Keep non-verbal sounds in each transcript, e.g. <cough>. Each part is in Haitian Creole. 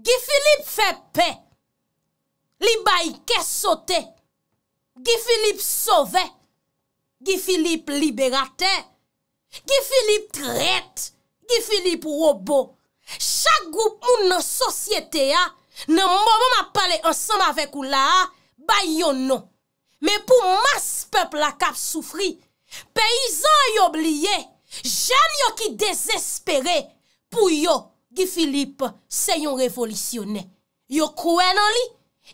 Gifilip fepe, li bayke sote, gifilip sove, gifilip liberate, gifilip trete, gifilip robo. Chak goup moun nan sosyete ya, ah, nan mou mou ma pale ansanm avek ou la, bay yo nou. Me pou mas pep la kap soufri, peyizan yo blye, jan yo ki desespere pou yo. Gifilip se yon revolisyonè. Yo kouè nan li,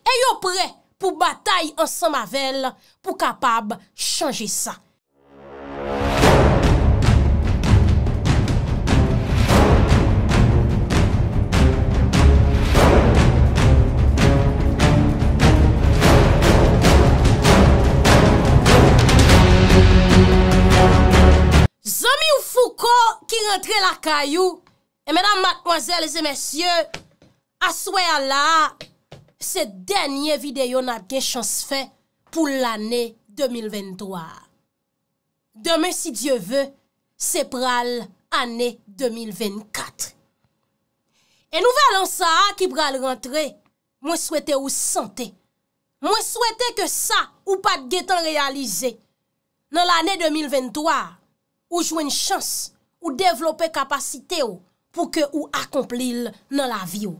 e yo prè pou batay ansan mavel pou kapab chanje sa. Zomi ou fouko ki rentre la kayou, E mèdam matkwazèl, lese mèsyè, aswe ala, se denye videyo nan gen chans fe pou l'anè 2023. Demè si Diyo vè, se pral anè 2024. E nouvel ansa a ki pral rentre, mwen souwete ou sante. Mwen souwete ke sa ou pat gen tan realize nan l'anè 2023 ou jwen chans ou devlopè kapasite ou. pou ke ou akomplil nan la vi ou.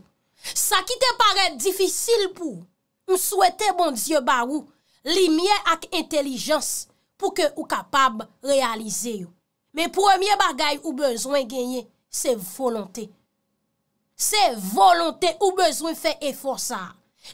Sa ki te pare diffisil pou, m souwete bon diyo ba ou, li miye ak entelijans pou ke ou kapab realize ou. Men pwemye bagay ou bezwen genye, se volante. Se volante ou bezwen fe eforsa.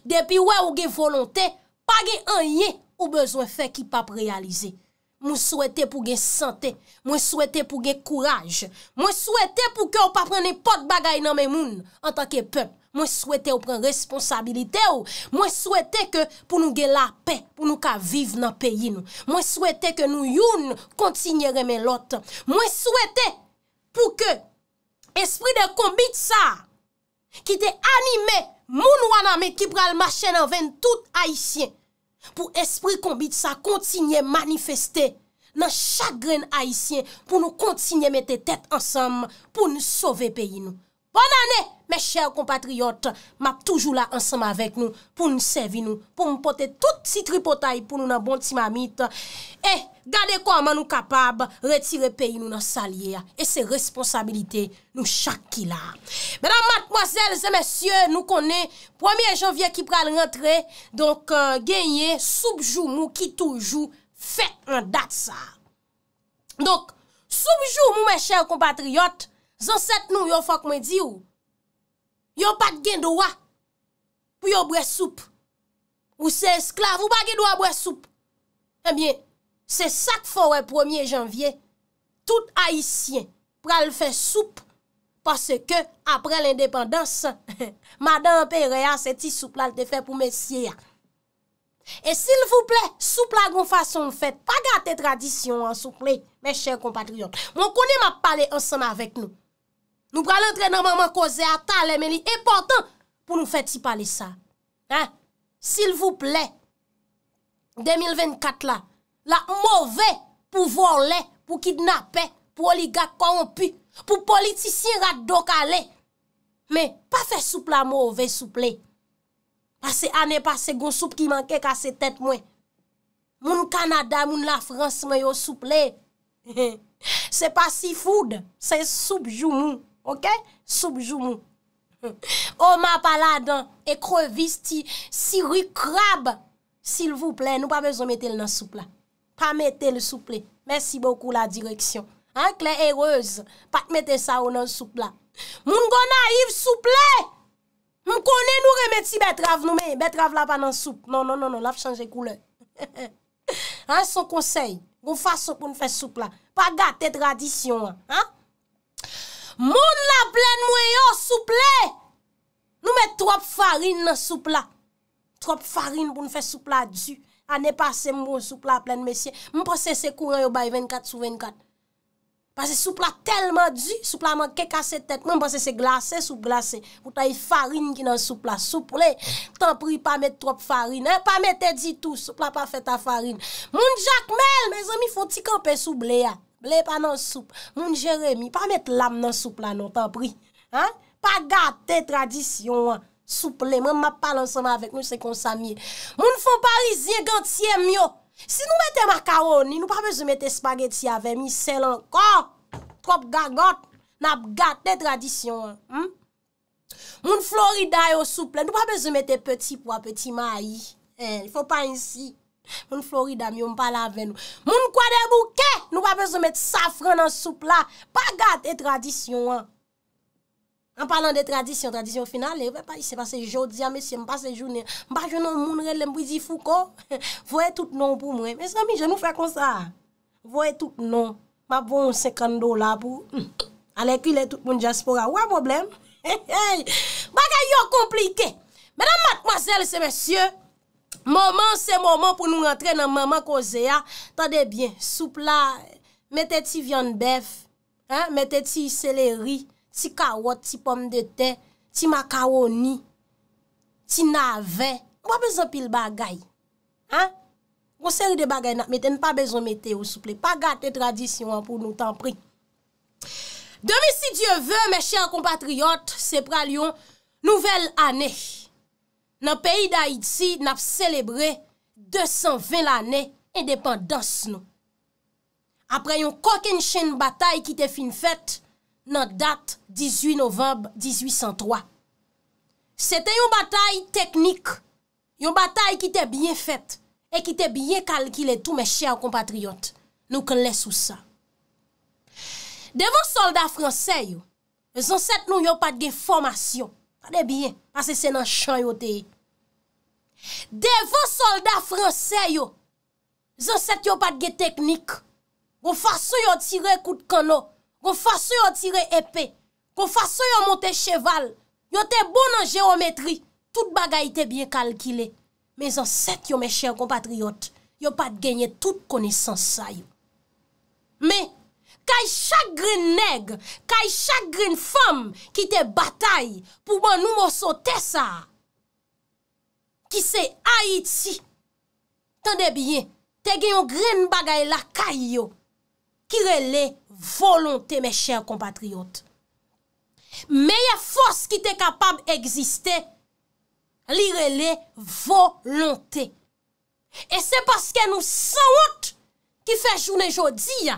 Depi wè ou genye volante, pa genye anye ou bezwen fe ki pap realize ou. Mwen souwete pou gen sante, mwen souwete pou gen kouraj, mwen souwete pou ke ou pa pren nipot bagay nan men moun an tanke pep, mwen souwete ou pren responsabilite ou, mwen souwete ke pou nou gen la pe, pou nou ka vive nan pe yin, mwen souwete ke nou youn kontinye reme lot, mwen souwete pou ke esprit de kombit sa ki te anime moun wana men ki pral mache nan ven tout Haitien. pou espri konbit sa kontinye manifestè nan chagren haisyen pou nou kontinye mette tèt ansam pou nou sove peyi nou. Bon anè, mè chèr kompatriot, map toujou la ansama vek nou, pou nou sevi nou, pou nou pote tout si tripotay pou nou nan bon ti mamit, e eh, gade kwa man nou kapab, retire peyi nou nan salye, e se responsabilite nou chak ki la. Mè nan matmoazèl, zè mè syè, nou konè, premier janvye ki pral rentre, donk euh, genye, soubjou nou ki toujou, fè an dat sa. Donk, soubjou mou mè chèr kompatriot, zanset nou yon fok mwen di ou, yon pat gen do wa, pou yon bre soupe, ou se esklave ou pa gen do wa bre soupe, e bien, se sak fò wè 1è janvye, tout haisyen, pral fè soupe, pase ke apre l'independans, <laughs> madan pe rea se ti souple al te fè pou mesye ya. E sil fouple, souple agon fason fèt, pa gâte tradisyon an souple, mes chèr kompatriot. Mwen koni mwen pale ansan avèk nou, Nou pral entrenanman man koze ata le meni, e portan pou nou fet si pale sa. Sil vou ple, 2024 la, la mou ve pou vore le, pou kidnap le, pou oligat konpu, pou politisyen rat do ka le. Me, pa fe souple la mou ve souple. Ase ane pase goun souple ki manke ka se tet mwen. Moun Kanada, moun la Frans mwen yo souple. Se <laughs> pa si foud, se souple jou moun. Ok? Soubjoumou. <laughs> Oma paladan, ekre visti, siri krab. Silvouple, nou pa bezon metel nan soupla. Pa metel souple. Mersi bokou la direksyon. Klen eroze, pak metel sa ou nan soupla. Moun gona yiv souple! Mkone nou remeti betrav noume, betrav la pa nan souple. Non, non, non, non laf chanje koule. An <laughs> sou konsey, goun faso pou nou fes soupla. Pa gata te tradisyon an, an? Moun la plen mwen yo souple, nou met trop farin nan soupla, trop farin pou nou fe soupla dju, ane pase moun soupla plen mesye, moun pase se kouren yo bay 24 sou 24, pase soupla telman dju, soupla man ke kase tet, moun pase se glase, souple glase, pou ta yi farin ki nan soupla, souple, tan pri pa met trop farin, pa met te di tou, soupla pa fe ta farin, moun jakmel, me zomi foti kanpe souple ya. Moun Jeremie, pa met lam nan souple anotan pri Pa gade te tradisyon an Souple, moun mapal ansama avek, moun se konsamye Moun fon parizye, gade siye myo Si nou mette makaroni, nou pa beze mette spageti ave Mi sel anko, trop gagote Nap gade te tradisyon an hmm? Moun Florida yo souple, nou pa beze mette peti pwa, peti mayi eh, Fon pa insi Moun Florida mi ou mpa lave nou. Moun kwa de bouke, nou pa vezou met safran nan soupla. Pa gade e tradisyon an. An palan de tradisyon, tradisyon final, e eh, ve pa yi se pase joudia, me si mpa se jounia. Mpa jounan moun relem pou yi zifouko. <laughs> Voye tout non pou mwen. Mes ami, jen nou fe konsa. Voye tout non. Ma bon sekando la pou. Ale kile tout moun diaspora. Ou a mou blen? Baka yo komplike. Mwenan matmazel se mesye. Moman se moman pou nou rentre nan maman kozea Tande bien soupla Mete ti vyon bev Mete ti seleri Ti kawot, ti pomme de te Ti makaoni Ti nave Mwen bezon pil bagay Mwen seri de bagay nan Mwen te npa bezon mete ou souple Pagate tradisyon pou nou tan pri Demi si dievè Mwen chèr compatriot Se pralyon nouvel anè nan peyi Daidzi nap selebrè 220 l'anè indépendans nou. Apre yon kokèn chèn batay ki te fin fèt nan dat 18 novemb 1803. Sète yon batay teknik, yon batay ki te byen fèt e ki te byen kalkile tou mè chè ou kompatriot nou kè lè sou sa. Devon soldat fransè yon, e zansèt nou yon pat gen formasyon. Adè biyen, asè sè nan chan yo te yi. Devon soldat fransè yo, zan sèt yo pat ge teknik, kon fason yo tire kout kano, kon fason yo tire epè, kon fason yo monte cheval, yo te bon nan geometri, tout bagay te bien kalkile. Men zan sèt yo mechè kompatriot, yo pat genye tout konisans sa yo. Men, Kay chagrin neg, kay chagrin fem, ki te batay pou man nou monsote sa. Ki se Haiti, tande bie, te gen yon gren bagay la kay yo, ki rele volonte, me chèr kompatriot. Meye fos ki te kapab egziste, li rele volonte. E se paske nou saout ki fe jounen jodi ya,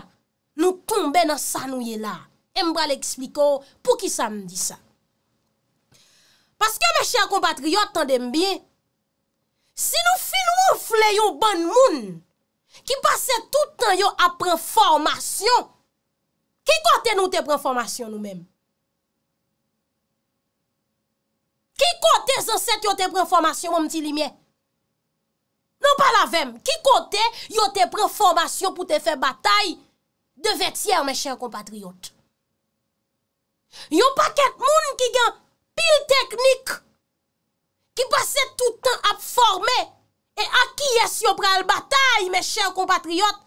Nou koumbe nan sa nou ye la. E mbra le ekspliko pou ki sa mdi sa. Paske me chèr kompatriot tan dem biye, si nou fin moun fle yo ban moun, ki pase toutan yo apren formasyon, ki kote nou te pren formasyon nou men? Ki kote zanset yo te pren formasyon mwen ti li mwen? Non pa la vem, ki kote yo te pren formasyon pou te fe batayi, Devè tiè, mè chèr kompatriot. Yon pakèt moun ki gen pil teknik, ki pase tout an ap forme, e ak ki yes yon pral batay, mè chèr kompatriot,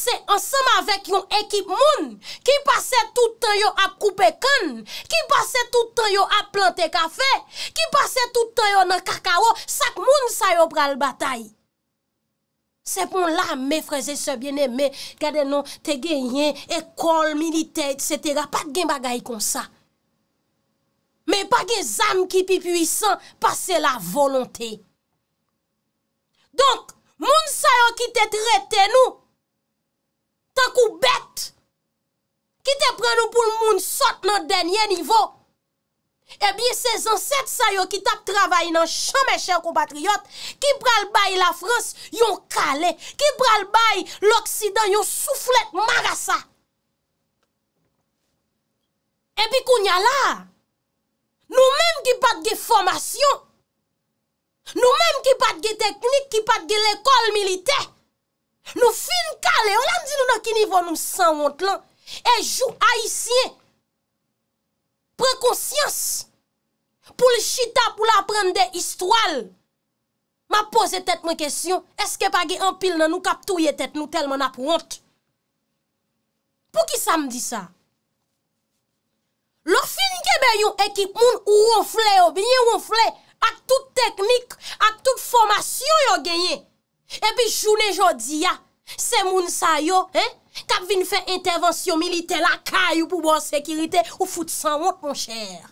se ansèm avèk yon ekip moun, ki pase tout an yo ap koupe kèn, ki pase tout an yo ap plante kafe, ki pase tout an yo nan kakao, sak moun sa yon pral batay. Se pon la me fraze se biene me, gade nou te genyen, ekol, milite, et cetera, pa gen bagay kon sa. Me pa gen zanm ki pi puisan, pa se la volonté. Donk, moun sa yo ki te trete nou, tan kou bet, ki te pren nou pou moun sot nou denye nivou, Ebiye eh se zan set sa yo ki tap travay nan chan me chen komatriot Ki pral bay la Frans yon kale Ki pral bay l'Oksidan yon souflet magasa Ebi konya la Nou eh, menm ki patge formasyon Nou menm ki patge teknik, ki patge lekol milite Nou fin kale, olan di nou nan ki nivou nou san wot lan Ejou aisyen prekonsyans pou li chita pou la pren de histwal. Ma pose tet me kesyon, eske pa ge anpil nan nou kap touye tet nou telman ap wont. Pou ki sa me di sa? Lo fin gebe yon ekip moun ou wonfle yo, bi nye wonfle ak tout teknik, ak tout formasyon yo genye. Ebi jounen jodi ya, ah, se moun sa yo, he? Kap vin fè intervensyon milite lakay ou pou bon sekirite ou foute san won ton chèr.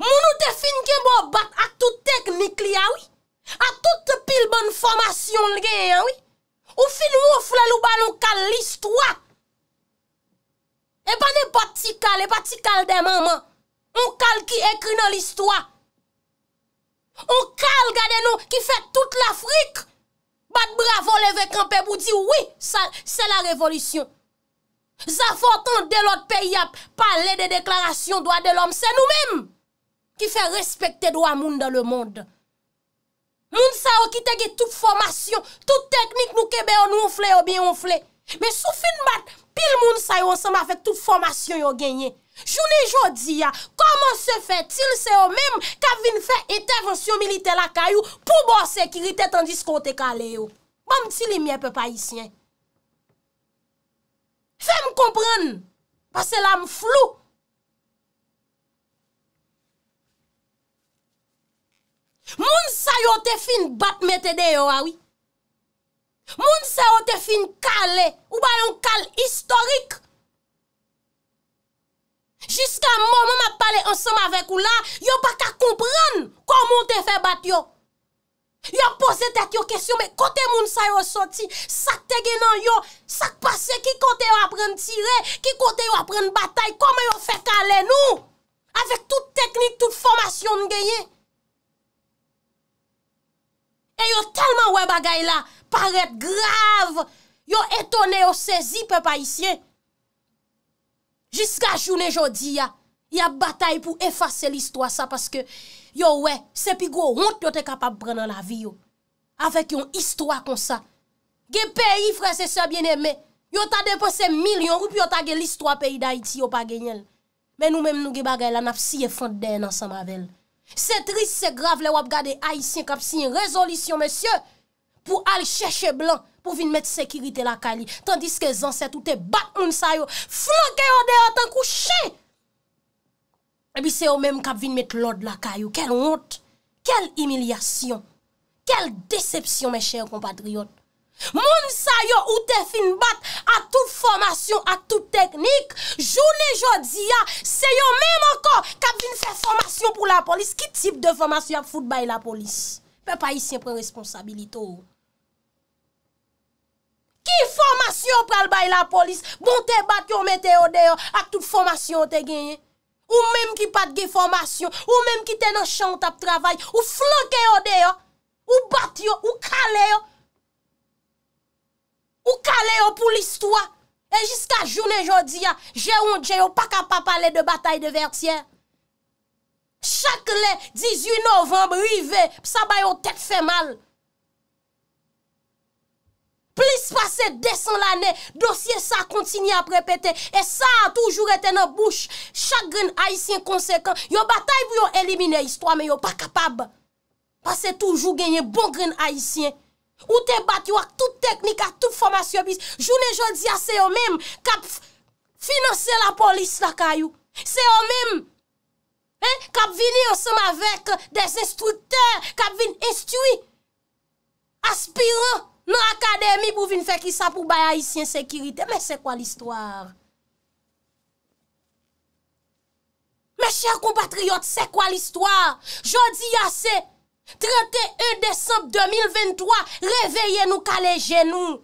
Moun ou te fin gen bo bat ak tout teknik li a wè? Ak tout pil bonn formasyon li gen a wè? Ou fin mou fwè lou balon kal l'istwa? E ban e pati kal, e pati kal demanman. On kal ki ekri nan l'istwa. On kal gade nou ki fè tout l'Afrique. Pat bravo leve kampe pou di, oui, sa, se la revolisyon. Za fortan de lot pe yap, pa le de deklarasyon doa de l'om, se nou menm, ki fe respekte doa moun dan le moun. Moun sa yo ki tege tout formasyon, tout teknik nou kebe yo nou oufle, yo bi oufle. Me sou fin mat, pil moun sa yo, se ma fe tout formasyon yo genye. Jouni jodi ya, koman se fe til se yo mem ka vin fe etervansyon milite la kayou pou bo sekirite tandis kon te kale yo? Bam ti li mye pe pa isyen? Fèm kompren, pa se la m flou. Moun sa yo te fin batmete de yo awi. Moun sa yo te fin kale, ou ba yon kale historik, Jiska mo, mwen mat pale ansanm avek ou la, yo baka komprene koman te fe bat yo. Yo pose tek yo kesyon, me kote moun sa yo soti, sak te genan yo, sak pase ki kote yo apren tire, ki kote yo apren batay, koman yo fe kalen ou? Avek tout teknik, tout formasyon genye. E yo telman we bagay la, paret grav, yo etone yo sezi pe pa isye. Jiska jounen jodi ya, ya batay pou efase l'istwa sa. Paske yo we, se pi gwo honte yo te kapap prenen la vi yo. Awek yon istwa kon sa. Ge peyi frese se bieneme, yo ta depose milyon, yo pi yo ta gen l'istwa peyi da iti yo pa genyel. Men nou menm nou ge bagay lan ap siye fante den ansan mavel. Se tris se grav le wap gade aisyen kap siye yon rezolisyon, mesye, pou al cheche blan. pou vin met sekiritè lakay li, tandis ke zansèt ou te bat moun sa yo, flanke yo deyo tan kouchè. Ebi se yo mèm kap vin met lòd lakay yo, kel hont, kel emilyasyon, kel decepsyon, mè chè yon kompatriot. Moun sa yo ou te fin bat, a tout formasyon, a tout teknik, jounè jòd ziya, se yo mèm ankon, kap vin fè formasyon pou la polis, ki tip de formasyon ap fout bay la polis? Pe pa yisye pre responsabilito ou? Oh. Ki formasyon pral bay la polis? Bon te bat yo mete yo deyo ak tout formasyon te genye. Ou menm ki pat ge formasyon, ou menm ki ten yo chant ap travay, ou flanke yo deyo, ou bat yo, ou kale yo. Ou kale yo pou l'istwa. E jiska jounen jodi ya, jè ou jè yo pa kapap pale de batay de vertier. Chak le 18 novembe, rive, sa bay yo tet fè mal. Plis pase 200 l'anè, dosye sa kontsini ap repete. E sa a toujou retene bouch, chak gren haisyen konsekwen. Yo batay pou yo elimine histwa, men yo pa kapab. Pase toujou genye bon gren haisyen. Ou te bat yo ak tout teknik, ak tout formasyon bis. Jounen joun diya se yo mèm kap finanse la polis la kayou. Se yo mèm. Kap vini yo sema vek des estuiteur. Kap vin estui. Aspirant. Nou akademi pou vin fè ki sa pou bayay si ensekiritè, mè sè kwa l'histoire? Mè chèr kompatriot, sè kwa l'histoire? Jodi yase, 31 décembre 2023, reveye nou kalè genou.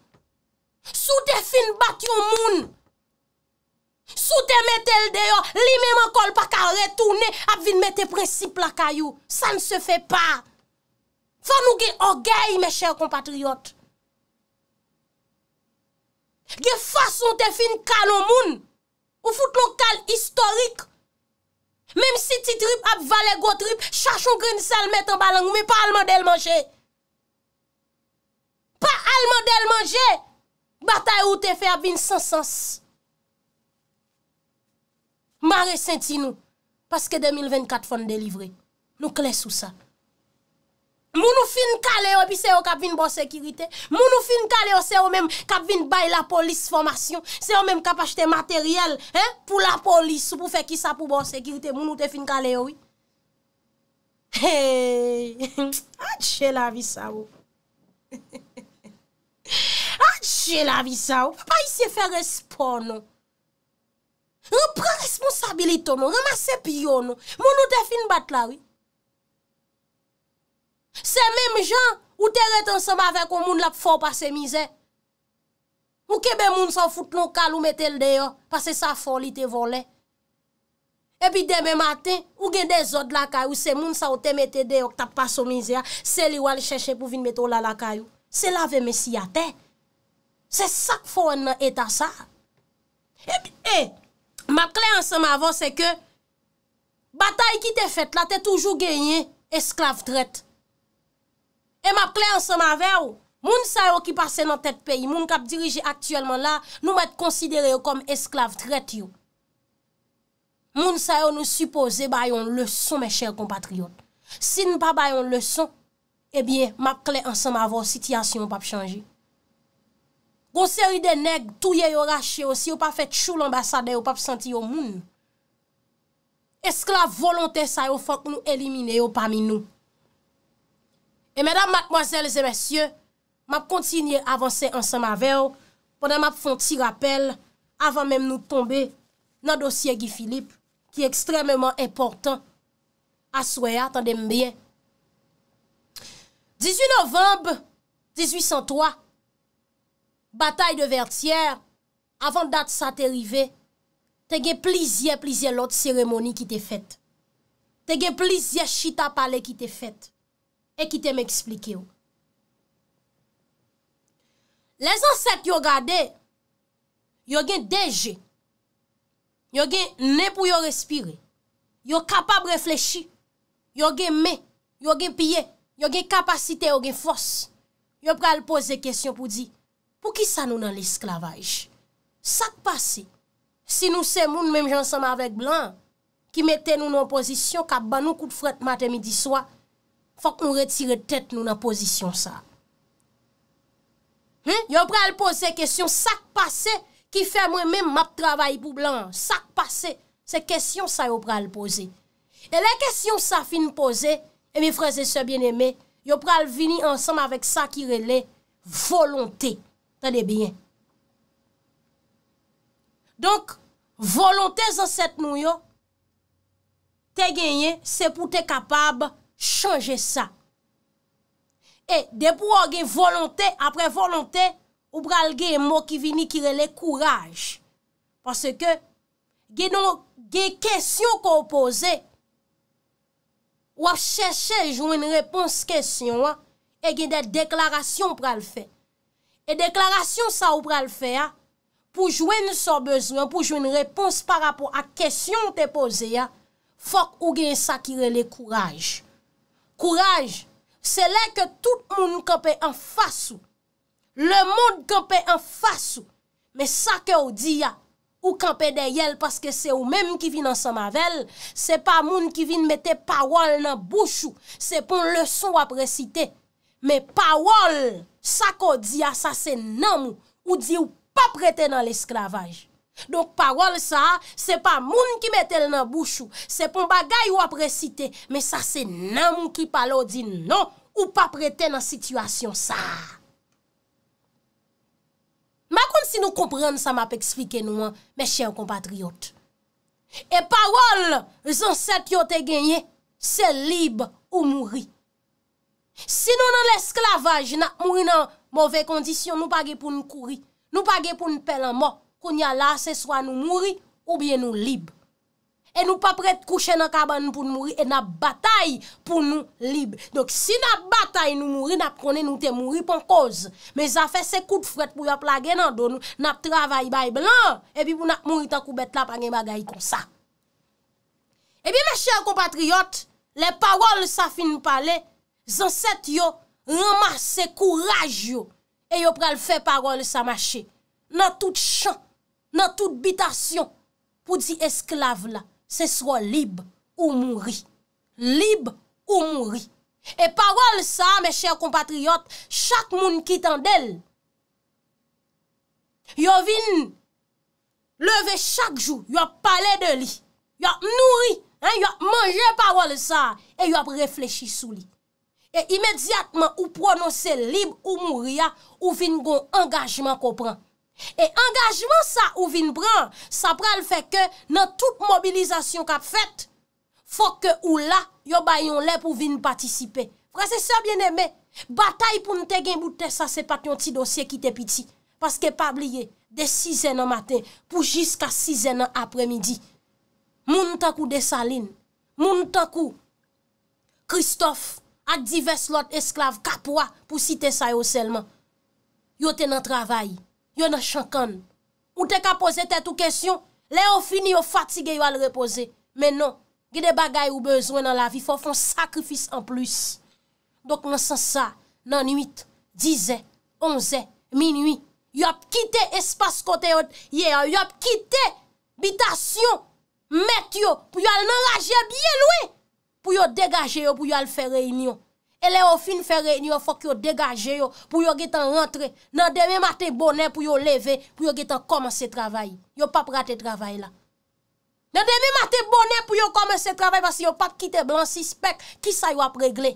Sou te fin bat yon moun. Sou te metel deyo, li mè man kol pa ka retounè ap vin metè preciple la kayou. Sa nse fè pa. Fè nou ge ogèy, mè chèr kompatriot. Gye fason te fin kanon moun, ou fout lon kal historik. Mem si ti trip ap vale go trip, chachon grenisal met an balangou, mi pa alman del manje. Pa alman del manje, batay ou te fin ap vin san sans. Mare senti nou, paske 2024 fon delivre, nou kles ou sa. Moun ou fin kale yo bi se yo kap vin bon sekirite? Moun ou fin kale yo se yo men kap vin bay la polis formasyon? Se yo men kap ashte materyel pou la polis ou pou fe ki sa pou bon sekirite? Moun ou te fin kale yo? Hey! A <laughs> dje la vi sa yo? A dje la vi sa yo? A ah, yi se fe respon nou? Nou pre responsabilitou nou? Nou remase pi yo nou? Moun ou te fin bat la yo? Se mèm jan, ou te ret ansem avèk ou moun la pou fò pasè mizè. Ou kebe moun sa foute nou kal ou metèl deyo, pase sa fò li te volè. E pi demè matè, ou gen de zòd lakay, ou se moun sa ou te metèl deyo, tap pasè mizè, se li wale chèche pou vin metèl lalakay. Se lave mesi atè. Se sak fò ennè età sa. E pi, e, ma kèlè ansem avò, se ke, batay ki te fèt la, te toujou genye esklav drette. E map kle anseman ve ou, moun sa yo ki pase nan tet peyi, moun kap dirije aktuelman la, nou met konsidere yo kom esklave tret yo. Moun sa yo nou suppose bayon le son, me chèl kompatriot. Si nou pa bayon le son, e eh bie map kle anseman ve ou, sitiyasyon wap chanje. Gon seri de neg, touye yo rache yo, si yo pa fet chou l'ambasade yo, wap senti yo moun. Esklave volante sa yo, fok nou elimine yo pa min nou. Et mesdames, mademoiselles et messieurs, map kontinye avanse ansan ma veyo pwanda map fonti rappel avan menm nou tombe nan dosye Gifilip ki ekstrememman eportan asweya tande mbeye. 18 novemb, 1803, batay de Vertier, avan dat sa te rive, tege plizye plizye lot seremoni ki te fet. Tege plizye chita pale ki te fet. ki te m'eksplike ou. Le zanset yo gade, yo gen deje, yo gen ne pou yo respire, yo kapab reflechi, yo gen me, yo gen pye, yo gen kapasite, yo gen fos, yo pral pose kesyon pou di, pou ki sa nou nan l'esklavaj? Sak pase, si nou se moun, menm jansanman avèk blan, ki mette nou nan posisyon, ka ban nou kout fred matè midi swa, Fak moun retire tèt nou nan pozisyon sa. Yon pral pose kèsyon sak pase, ki fè mwen mè map travay pou blan. Sak pase, se kèsyon sa yon pral pose. E le kèsyon sa fin pose, e mi freze se bien eme, yon pral vini ansanm avèk sa ki rele, volonté. Tade bie. Donk, volonté zan set nou yo, te genye, se pou te kapab, chanje sa. E, depou an gen volante, apre volante, ou pral gen mou ki vini kire le kouraj. Pase ke, gen nou gen kesyon ki ou pose, ou ap cheshe joun repons kesyon, e gen de deklarasyon pral fe. E deklarasyon sa ou pral fe, pou joun sou bezwen, pou joun repons par rapport a kesyon te pose, fok ou gen sa kire le kouraj. Kouraj, se le ke tout moun kope en fasu, le moun kope en fasu, me sa ke ou diya ou kope de yel paske se ou menm ki vi nan samavell, se pa moun ki vi mette pawol nan bouchou, se pon le son apresite, me pawol sa ke ou diya sa se nanm ou diyo pa prete nan l'eskravaj. Donk parol sa, se pa moun ki metel nan bouchou, se pon bagay ou apresite, men sa se nan moun ki palo di nan ou pa prete nan sitwasyon sa. Ma kon si nou komprende sa map eksplike nou an, men chè ou kompatriot. E parol, zan set yo te genye, se libe ou mouri. Si nou nan l'esklavaj, nan mouri nan mouve kondisyon, nou page pou nou kouri, nou page pou nou pelan mok. konya la se swa nou mouri ou biye nou lib. E nou pa prete kouche nan kaban nou pou nou mouri, e nap batay pou nou lib. Dok si nap batay nou mouri, nap kone nou te mouri pon koz. Me zan fe se koub fret pou ya plage nan don nou, nap travay bay blan, e bi pou nap mouri tan koubet la pange bagay kon sa. E bi me chèr kompatriot, le parol sa fi nou pale, zan set yo remarse kouraj yo, e yo prele fe parol sa mache, nan tout chan, nan tout bitasyon pou di esklave la, se swa libe ou mouri. Libe ou mouri. E parol sa, me chèr compatriot, chak moun ki tan del, yo vin leve chak jou, yo pale de li, yo nouri, yo manje parol sa, e yo ap reflechi sou li. E imediatman ou prononse libe ou mouri ya, ou vin gon angajman ko pran. E engajman sa ou vin bran, sa pral feke nan tout mobilizasyon kap fet, fok ke ou la, yo bayon le pou vin patisipe. Fransese bieneme, batay pou nte gen boute sa se pat yon ti dosye ki te piti. Paske pabliye, de 6 en an maten pou jiska 6 en an apremidi. Moun takou de Saline, moun takou Christophe, at divers lot esklav kapwa pou site sa yo selman. Yo te nan travayi. Yo nan chankan, ou te ka pose tetou kesyon, le yo fini yo fatige yo al repose. Menon, gede bagay ou bezwen nan la vi, fò fon sakrifis an plus. Dok nan san sa, nan 8, 10e, 11e, min 8, yo ap kite espas kote yo, yo ap kite bitasyon, met yo pou yo al nan raje biye loue, pou yo degaje yo pou yo al fè reinyon. E le ou fin fere, ni ou fok yo degaje yo, pou yo getan rentre. Nan deme mate bonen pou yo leve, pou yo getan komanse travay. Yo pap rate travay la. Nan deme mate bonen pou yo komanse travay, vase yo pap kite blan sispek, ki sa yo ap regle.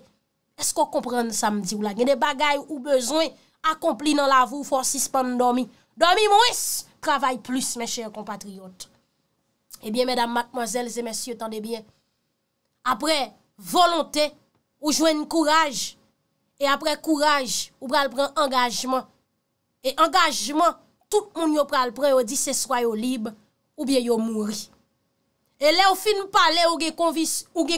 Esko komprende sa mdi ou la? Gen de bagay ou bezwen, akompli nan la vou, fos sispen nou dormi. Domi mwis, travay plus, men chè yon kompatriot. Ebyen, eh men dam matmozèlze, men chè yon tan debyen. Apre, volontè, Ou jwen kouraj, e apre kouraj, ou pral pran engajman. E engajman, tout moun yo pral pran yo di se swa yo libe, ou biye yo mouri. E le ou fin mpale ou ge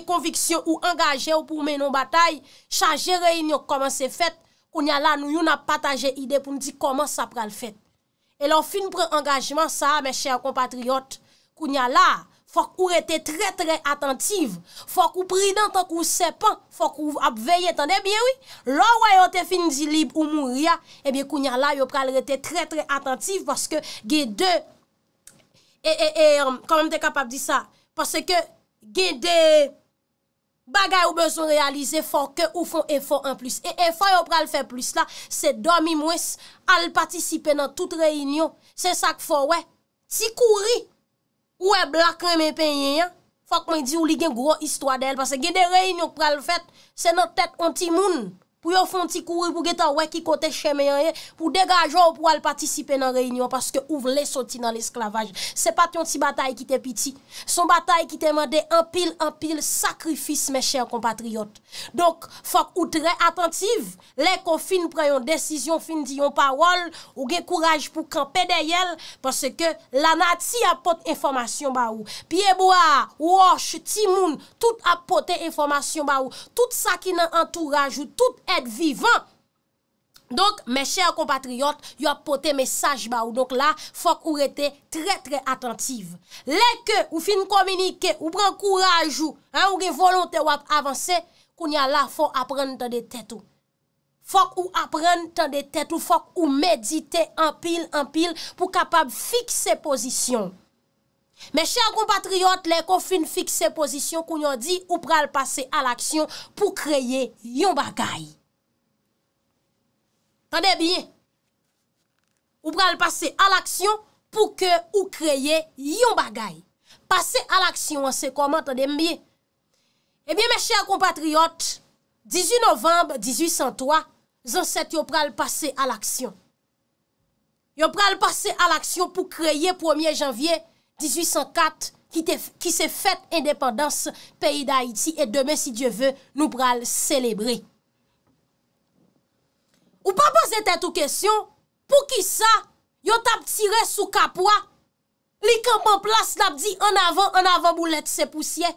konviksyon ou engaje ou pou menon batay, chaje reynyo koman se fet, koun ya la nou yon ap pataje ide pou mdi koman sa pral fet. E le ou fin mpran engajman sa, me chè yon kompatriot, koun ya la, Fok ou rete tre tre atentiv. Fok ou pridan tan kou sepan. Fok ou ap veye tan de. Ben oui. Lò wè yo te fin di lib ou mou ria. E eh ben kounyan la yo pral rete tre tre atentiv. Paske gen de. E e e. Koum te kapab di sa. Paske gen de. Bagay ou bezon realize. Fok ou fon e fon an plus. E e fon yo pral fe plus la. Se domi mwes. Al patisipe nan tout reinyon. Se sak fò wè. Ti kouri. Ouè e blak rè mè pe yè, fòk mè di ou li gen gwo istwa dèl, pasè gè dè rey nou pral fèt, sè nou tèt konti moun. pou yo fon ti kouri, pou ge tan wè ki kote chèmè yon ye, pou degajò ou pou al patisipe nan reynyon, paske ouvre le soti nan l'esklavaj. Se pat yon ti batay ki te piti. Son batay ki te mède anpil, anpil, sakrifis mè chèr kompatriot. Donk, fòk ou drè atantiv, lè kon fin preyon desisyon, fin diyon parol, ou ge kouraj pou kampe deyèl, paske ke la nati apote informasyon ba ou. Piye boha, wòch, timoun, tout apote informasyon ba ou. Tout sa ki nan antouraj ou tout et vivant. Donk, me chèr kompatriot, yo ap pote mesaj ba ou. Donk la, fok ou rete tre tre atentiv. Lè ke ou fin kominike, ou pren kouraj ou, ou gen volontè wap avanse, koun ya la fok apren tan de tèt ou. Fok ou apren tan de tèt ou, fok ou medite anpil anpil pou kapab fikse pozisyon. Me chèr kompatriot, lè kon fin fikse pozisyon, koun yo di ou pral pase al aksyon pou kreye yon bagay. Tande mbiye, ou pral pase al aksyon pou ke ou kreye yon bagay. Pase al aksyon, anse koman, tande mbiye. Ebyen, eh mes chèr kompatriot, 18 novemb, 1803, zan set yo pral pase al aksyon. Yo pral pase al aksyon pou kreye 1 janvye 1804 ki se fèt indépendans peyi da Haiti et demè si dieu vè nou pral selebré. Ou pa pose tetou kesyon, pou ki sa, yon tap tire sou kapwa, li kap an plas lap di an avan, an avan bou let se pousye.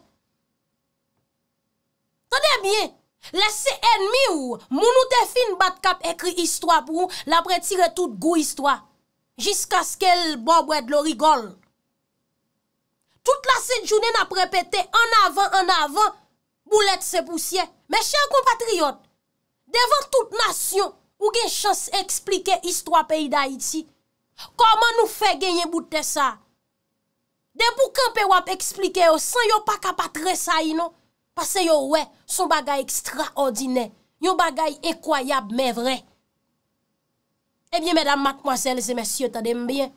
Tade bie, lese enmi ou, moun ou define bat kap ekri histwa pou ou, lapre tire tout gou histwa, jiska skel bo bwe dlo rigol. Tout la set jounen ap repete an avan, an avan, bou let se pousye. Meche an kompatriot, devan tout nasyon. Ou gen chans eksplike istwa peyi da iti? Koman nou fe genye boute sa? De pou kanpe wap eksplike yo, san yo pa kapatre sa yi no? Pase yo we, son bagay ekstra ordine. Nyon bagay ekwayab me vre. Ebyen, eh medam, matmoazel, zemesiyo, tade mbyen.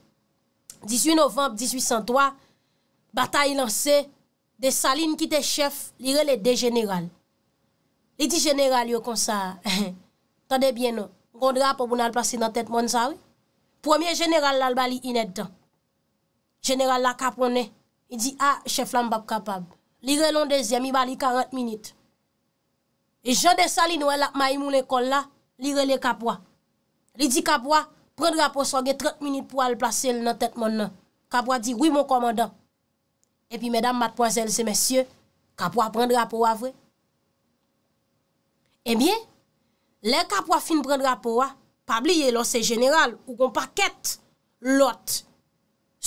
18 novemb, 1803, batay lanse. De Saline kite chef, li re le de general. Le de general yo konsa... <laughs> Sade bien nou. Gondra pou pou nan plase nan tet moun zari. Premier general la l bali inet dan. General la kapone. I di a ah, cheflan bab kapab. Li re lon dezyan. I bali 40 minit. I e jande sali nou el ap may moun le kol la. Li re le kapwa. Li di kapwa. Prendra pou soge 30 minit pou al plase nan tet moun nan. Kapwa di oui moun komanda. E pi medam matpon zel se mesye. Kapwa prendra pou avre. E bien. Lè kapwa fin pren drapo wa, pabli yè lò se jeneral, ou kon pa ket lot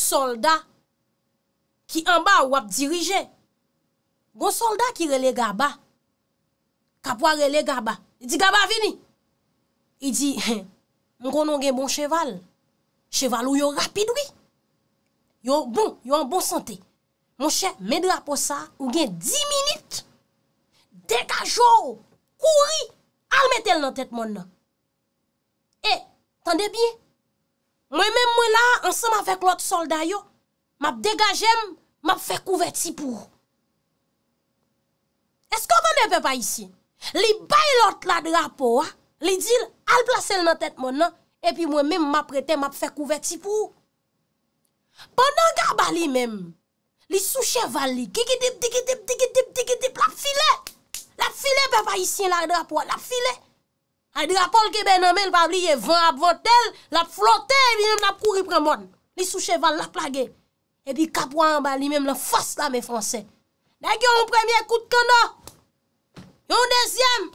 solda ki anba wap dirije. Gon solda ki rele gaba, kapwa rele gaba, i di gaba vini. I di, moun konon gen bon cheval, cheval ou yo rapide oui. Yo bon, yo an bon sante. Moun che, men drapo sa, ou gen di minute, dekajou, kouri, al metel nan tet moun nan. E, tan depi, lwen men mwen la, ansanman fek lout solday yo, map degajem, map fek ouve tipou. E sko, tan depi pa isi? Li bay lout la drapo, li dil al plase lout nan tet moun nan, epi mwen men mwen aprete, map fek ouve tipou. Panan gaba li men, li soucheval li, gigitip, gigitip, gigitip, gigitip, la filèk. Lap file pe pa isin la drapo non, a. Lap file. A drapo lke ben omen pa liye vant ap vantel. Lap flote e liye mwen ap kouri pren moun. Li sou cheval la plage. E bi kapwa anba li mwen mwen fos la mwen fonse. Nèk yon premye kout keno. Yon dezyem.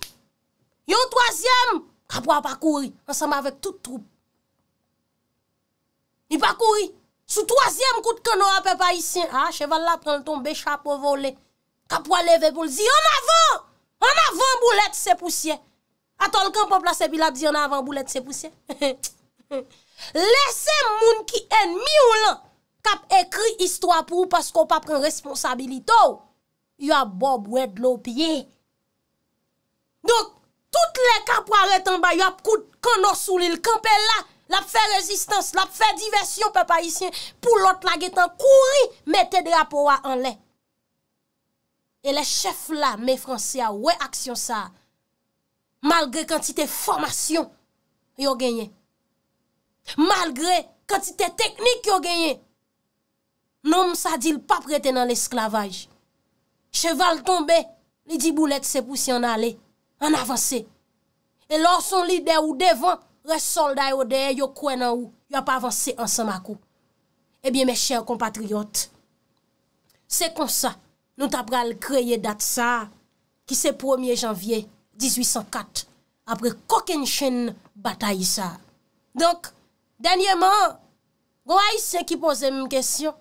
Yon tozyem. Kapwa pa kouri. Anseman vek tout troub. Ni pa kouri. Sou tozyem kout keno a pe pa isin. Cheval la pren ton becha pou vole. Kapwa leve pou li. Yon avon. sepousye. A tol kan pa plase pi la di yon avan bou let sepousye. Lese moun ki en mi ou lan kap ekri istwa pou pasko pa pren responsabilito, yon bob wed lo piye. Donk, tout le kap waret an ba, yon ap kout kan osoulil, kan pe la, la pfe rezistans, la pfe diversyon pe pa isyen pou lot la getan kouri mette de apowa an len. E le chef la, me fransia, we aksyon ah, sa a Malgre kantite formasyon yo genye. Malgre kantite teknik yo genye. Non msa di l pa prete nan l esklavaj. Cheval tombe, li di boulet se pou si an ale, an avanse. E lor son lider ou devan, res solday ou deye yo kwen an ou, yo pa avanse ansan makou. Ebyen me chèr kompatriyot. Se kon sa, nou tapra l kreye dat sa ki se 1 janvyey. 1804, apre koken chen batay sa. Donk, denye man, gwa aisyen ki pose mwen kesyon,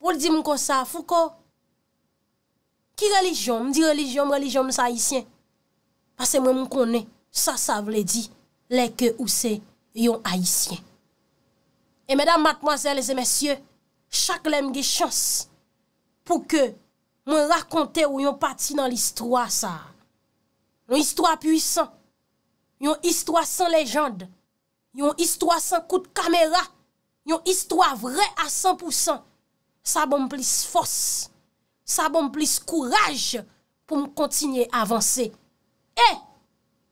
pou di mwen konsa, fou ko, ki relijyon, mwen di relijyon, mwen relijyon mwen sa aisyen, pase mwen mwen konen, sa sa vle di, leke ou se yon aisyen. E medan matmazel, lese mesye, chak lem ge chans, pou ke mwen rakonte ou yon pati nan listroa sa, yon histwa pwisan, yon histwa san lejande, yon histwa san kout kamera, yon histwa vre eh! a 100%, sa bom plis fos, sa bom plis kouraj pou m kontinye avanse. E,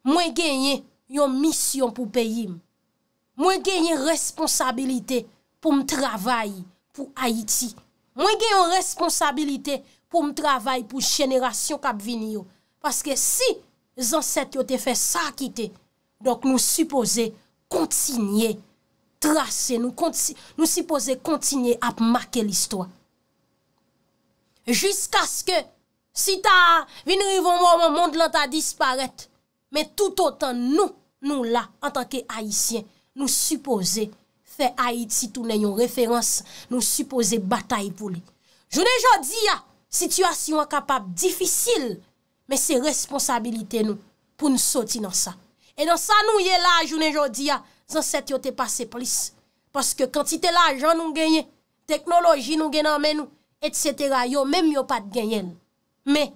mwen genye yon misyon pou peyim. Mwen genye responsabilite pou m travay pou Haiti. Mwen genye yon responsabilite pou m travay pou jeneration Kabvinio. Paske si mwen Zanset yo te fe sakite. Dok nou suppose kontinye trase. Nou suppose kontinye ap make listwa. Jiskas ke si ta vin rivon moun moun mond lan ta disparete. Men tout otan nou, nou la, an tanke Haitien. Nou suppose fe Haiti tou ne yon referanse. Nou suppose bataye pou li. Jou dejo di ya ah, situasyon akapab difisil. Men se responsabilite nou pou nou soti nan sa. E nan sa nou ye la a jounen jodi a, san set yo te pase plis. Paske kantite la ajan nou genye, teknoloji nou genye nan men nou, etsetera, yo menm yo pat genyen. Men,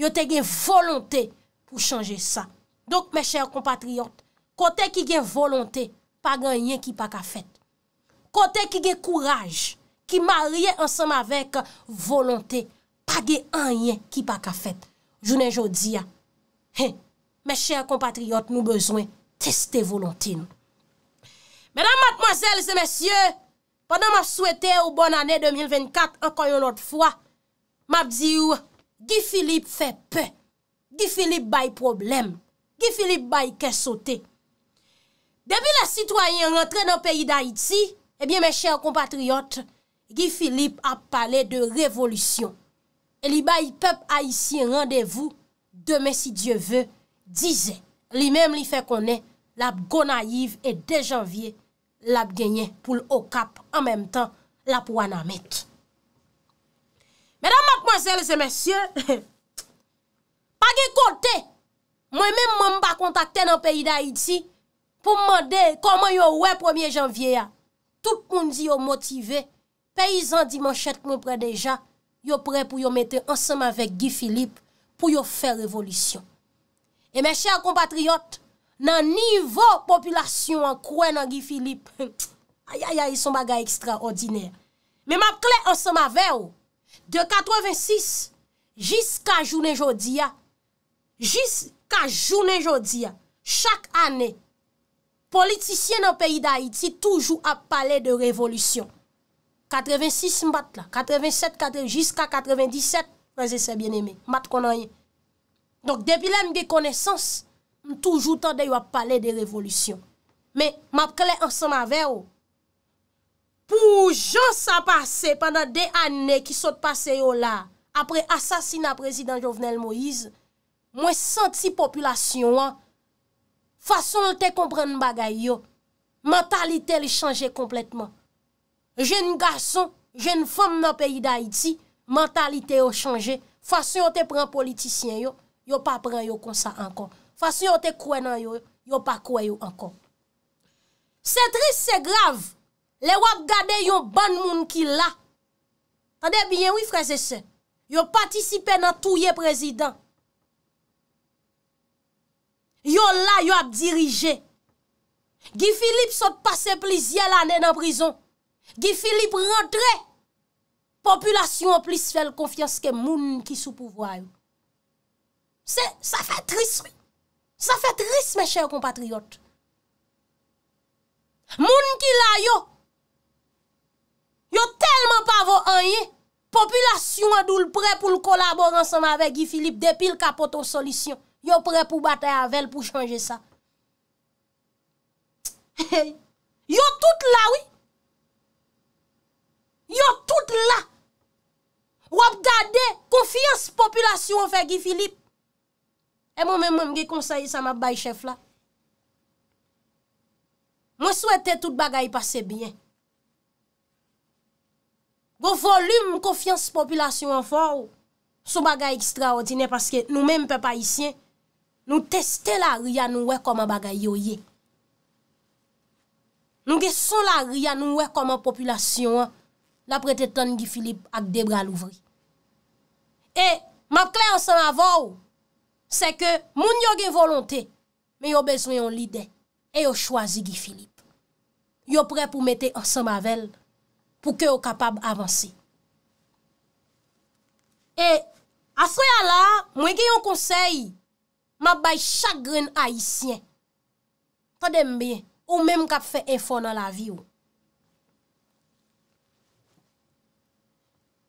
yo te genye volonte pou chanje sa. Donk me chèr compatriote, kote ki genye volonte, pa genye ki pa ka fet. Kote ki genye kouraj, ki marye ansam avek volonte, pa genye anye ki pa ka fet. Jounen joudia, me chèr kompatriot nou bezwen testè volantin. Mèdam matmazèl zè mèsyè, pandan m ap souwète ou bon anè 2024 ankon yon not fwa, m ap zi ou, Gifilip fè pè, Gifilip bay problem, Gifilip bay kè sote. Demi la sitwayen rentre nan peyi d'Haïti, ebyen eh me chèr kompatriot, Gifilip ap pale de revolutyon. Li bayi pep a yisi yon randevou, deme si Diyo vwe, dize, li mem li fe konen, lap go na yiv e de janvye, lap genye pou l'okap, an mem tan, lap wana met. Medan mak mansel se mesye, pa ge kote, mwen mem mwen pa kontakte nan peyi da iti, pou mwande, kon mwen yo we premier janvye ya, tout moun di yo motive, peyi zan di man chet mwen pre deja, yo pre pou yo mette anseman vek Guy Philippe pou yo fe revolisyon. E men chè a kompatriyot nan nivou populasyon an kwen nan Guy Philippe, ayayay <laughs> son bagay ekstraordinèr. Men map kle anseman vek ou, de 86 jiska jounen jodia, jiska jounen jodia, chak anè, politisyen nan peyi da Haiti toujou ap pale de revolisyon. 86 mbat la, 87, 87, jiska 97, mwen se se bien eme, mbat konan ye. Donk depi la mge konesans, mwen m'm toujou tan de yo ap pale de revolusyon. Me, map kle ansan ave yo. Pou jons a pase, pandan de ane ki sot pase yo la, apre asasina prezident Jovenel Moïse, mwen senti populasyon an, fason lte komprenn bagay yo, mentalite li chanje kompletman. jen gason, jen fom nan peyi d'Haïti, mentalite yo chanje. Fase yo te pren politisyen yo, yo pa pren yo konsa ankon. Fase yo te kwen nan yo, yo pa kwen yo ankon. Se tris se grav, le wap gade yo ban moun ki la. Tande bien ouy freze se? Yo patisipe nan touye prezident. Yo la yo ap dirije. Gi Filip sot pase plizye la nen anprison. Gifilip rentre Populasyon ou plis fèl konfians Ke moun ki sou pouvwa yo Sa fè tris Sa fè tris mè chè kompatriot Moun ki la yo Yo telman pa vò anye Populasyon ou doul prè pou l'kolabor Ansem avè Gifilip Depil kapote ou solisyon Yo prè pou batè avèl pou chanje sa <laughs> Yo tout la wè yo tout la, wap gade, konfians popilasyon fè gifilip, e mou mè mè mè mge konsayi sa mabay chef la, mwen souwete tout bagay pase bien, go volume konfians popilasyon an fa ou, sou bagay ekstra ordine, paske nou mè mpe pa isyen, nou testè la ria nou wè koman bagay yo ye, nou geson la ria nou wè koman popilasyon an, la prete ton Gifilip ak Debra Louvry. E, map kler ansem avou, se ke moun yo gen volonte, men yo bezwen yon lide, e yo chwazi Gifilip. Yo pre pou mette ansem avel, pou ke yo kapab avansi. E, aswe ala, mwen gen yon konsey, map bay chagren aisyen. Ta dembe, ou menm kap fe info nan la vi ou.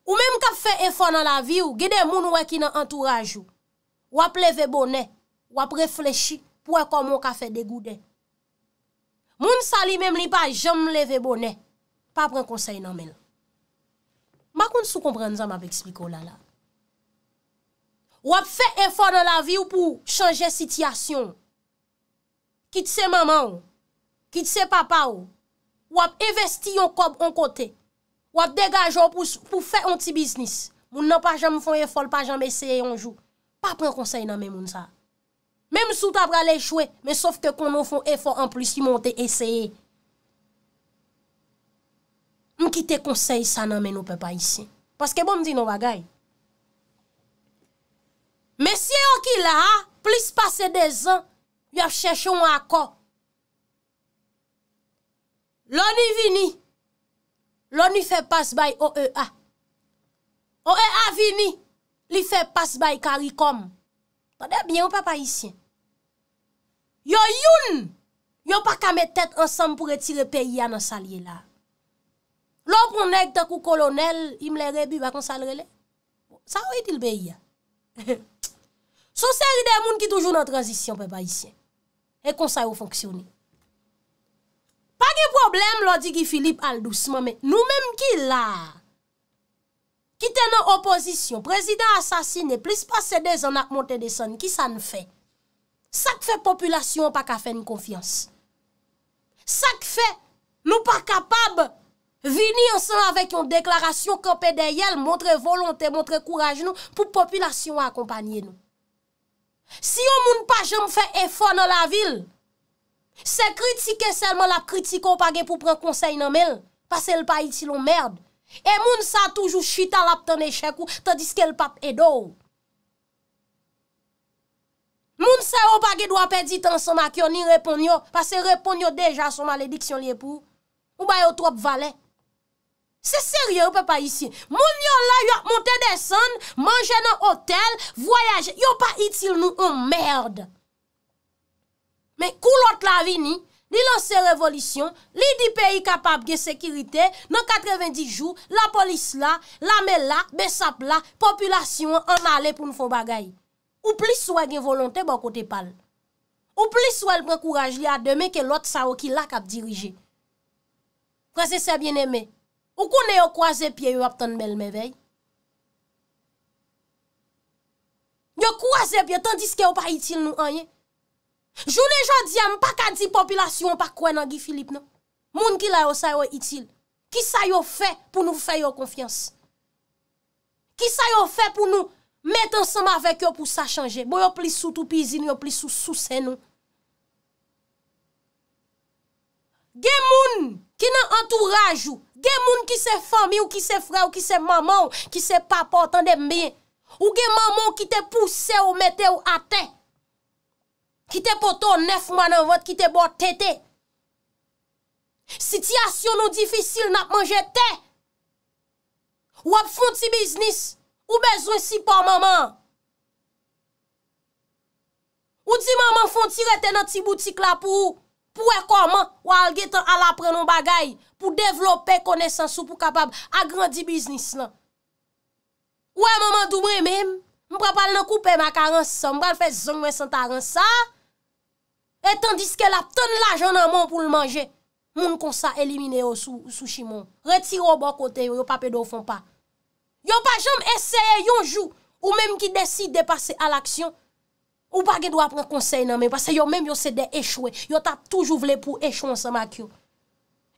Ou menm ka fe enfon nan la vi ou, gede moun wè ki nan antouraj ou, wap leve bonè, wap reflechi pou wè kon moun ka fe degouden. Moun sa li menm li pa jom leve bonè, pa pren konsey nan men. Ma kon sou kompren zan m ap ekspliko lala. Wap fe enfon nan la vi ou pou chanje sityasyon. Kit se maman ou, kit se papa ou, wap investi yon kob an kotey. Wap degaj yo pou fè yon ti biznis. Moun nan pa jom fòn e fol, pa jom eseye yon jou. Pa pren konsey nan men moun sa. Mem sou ta pralè chouè, men sof ke kon nou fòn e fol, an plus yon monte eseye. Moun kite konsey sa nan men nou pe pa yisi. Paske bon mou di nou bagay. Men si yon ki la, plis pase de zan, yon ap chèche yon akò. Lò ni vini, Lò ni fè pas bay OEA. OEA vini, li fè pas bay Karikom. Tade byen ou papayisyen? Yon yon, yon pa kame tèt ansam pou retire peyi an an salye la. Lò pou nèk ta kou kolonel, imle rebi ba konsalre le. Sa ou etil beyi ya? <laughs> Sou seri de moun ki toujou nan transisyen papayisyen. E konsay ou fonksyoni. Pagye problem lo di ki Philippe Aldousman, nou menm ki la, ki ten nou opozisyon, prezident asasine, plis pa sede zanak monte de son, ki sa nou fe? Sak fe populasyon pa ka fe nou konfians? Sak fe nou pa kapab vini ansan avèk yon deklarasyon kopè de yel, montre volontè, montre kouraj nou, pou populasyon akompanyè nou? Si yon moun pa jèm fè efo nan la vil, si yon moun pa jèm fè efo nan la vil, Se kritike selman la kritike ou pa ge pou pren konsey nan mel. Pase l pa iti lon merd. E moun sa toujou chwita la pou tan eshekou tadiske l pap edo ou. Moun sa ou pa ge dwa pedi tan soma kyo ni repon yo. Pase repon yo deja soma l ediksyon li epou. Ou bayo trop vale. Se serye ou pe pa iti. Moun yo la yo ap monte desan, manje nan hotel, voyaje. Yo pa iti l nou lon merd. Kou lot la vini, li lanse revolisyon Li di peyi kapab gen sekirite Nan 90 jou, la polis la La me la, besap la Populasyon an ale pou nou fon bagay Ou plis wè gen volontè Bon kote pal Ou plis wè l prekouraj li ademe Ke lot sa wokil la kap dirije Kwa se se bieneme Ou kou ne yo kwa zepye yo ap ton bel mevey Yo kwa zepye Tandis ke yo pa itil nou anye Jouni jodi am pa kadi popilasyon pa kwen an gwi Filip nan. Moun ki la yo sa yo itil. Ki sa yo fe pou nou fe yo konfians. Ki sa yo fe pou nou met ansama vek yo pou sa chanje. Bo yo plisou tou pizini, yo plisou sousen nou. Gen moun ki nan entourajou. Gen moun ki se fami ou ki se fre ou ki se maman ou ki se papa otan de mbeye. Ou gen maman ou ki te pousse ou mete ou ate. Gen moun ki nan entourajou. Ki te poton nef man an vot ki te bote tete. Siti asyon nou difisil nan ap man jete. Ou ap foun ti biznis ou bezwen si pa maman. Ou di maman foun ti reten nan ti boutik la pou ou. Pou e koman ou algetan al apren nou bagay. Pou devlope konesans ou pou kapab agrandi biznis lan. Ou e maman dou mwen mèm. Mprapal nan koupe makaran sa, mprapal fè zon mwen san taran sa, etan diske la, ton la jan nan moun pou l'manje, moun konsa elimine yo sou shimon, retiro bon kote yo, yo pape do fon pa. Yo pa jom eseye, yo jou, ou menm ki deside de pase al aksyon, ou pa ge do apren konsey nan men, pase yo menm yo se de echoue, yo tap toujou vle pou echouan sa makyo.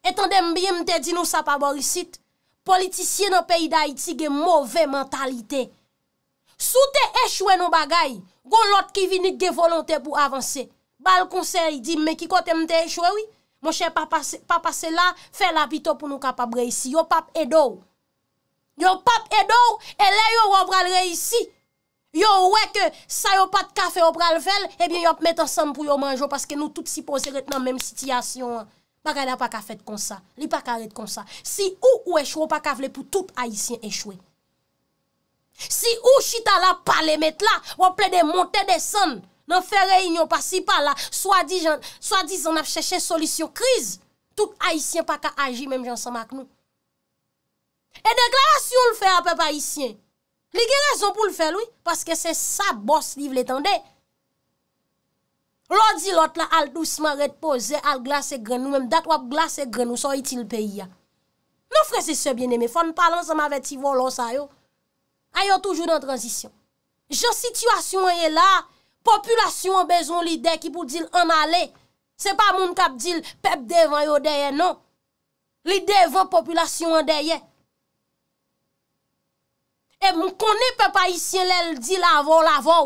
Etan dem biye mte di nou sa pa borisit, politisyen nan peyi da iti ge mwove mentalite, Sou te echwe nou bagay, goun lot ki vinit ge volante pou avanse. Bal konser yi di, me ki kote mte echwe wè, mwen chè papase la, fè eh la bito pou nou kapabre yisi. Yo pap edou. Yo pap edou, e lè yo wopralre yisi. Yo wè ke sa yo pat kafe wopralvel, ebyen yo met ansam pou yo manjou, paske nou tout si pose ret nan menm sitiyasyon. Bagay la pa ka fèt kon sa. Li pa ka ret kon sa. Si ou ou echwe wopakavle pou tout haisyen echwe. Si ou chita la pale met la, waple de monte de san, nan fe reynyon pasipal la, swadi zan ap cheshe solisyon kriz, tout aisyen pa ka aji menm jan san mak nou. E dekla asyon l fe apèp aisyen, li gen rezon pou l fe loui, paske se sa bos liv letande. Lodi lot la al dousman repose, al glas e grenou, menm dat wap glas e grenou, so iti l peyi ya. Non fre se se biene me, fon palan sa ma veti volo sa yo. ay yo toujou nan transisyon. Je situasyon yon e la, populasyon an bezon li dey ki pou dil an ale. Se pa moun kap dil, pep devan yo deyye, non. Li devan populasyon an deyye. E moun kone pep ayisyen lèl di la avò, la avò.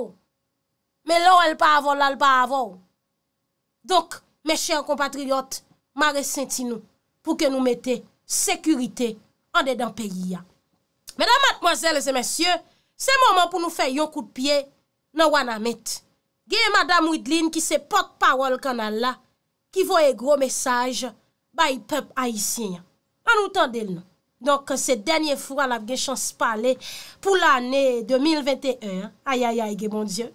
Me lò el pa avò, lò el pa avò. Donk, me chèr kompatriyot, ma resinti nou, pou ke nou mette sekurite an de dan peyi ya. Mèdam matmozèles e mèsyè, se mòman pou nou fè yon kout pye, nan wana met. Geye mada mou idlin ki se pot pawol kanan la, ki vò e gro mesaj, bayi pep ayisyen. An nou tan del nou. Donk se denye fwa la gen chans palè pou l'anè 2021. Ayayay ge, bon diyo.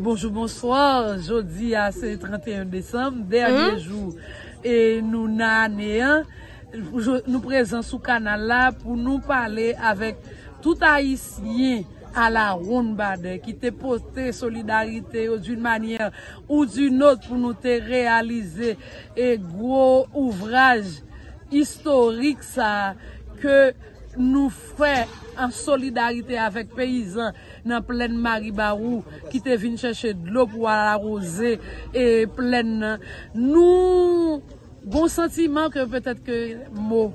Bonjou, bonsoir. Jodi a se 31 desem, derye jou. Nou nan anè an, nou prezen sou kanal la pou nou pale avèk tout a isyen ala roun bade ki te poste solidarite ou d'un manyen ou d'un ot pou nou te realize e gwo ouvraj istorik sa ke nou fè an solidarite avèk peyizan nan plèn Mari Barou ki te vin chèche d'lò pou ala arose e plèn nou Gon sentiman ke petet ke mo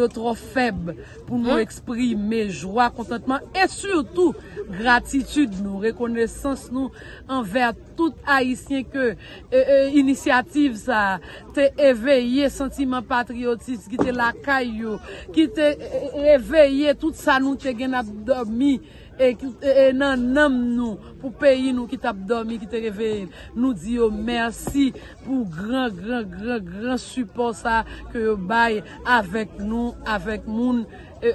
yo tro feb pou nou eksprime jwa, kontentman, e surtout gratitud nou, rekonesans nou anver tout Haitien ke euh, euh, inisiativ sa, te eveye sentiman patriotis, ki te lakay yo, ki te eveye euh, tout sa nou te genap do mi. E, e, e nan nam nou pou peyi nou ki tap dormi, ki te revey, nou di yo mersi pou gran, gran, gran, gran support sa Ke yo baye avek nou, avek moun, e,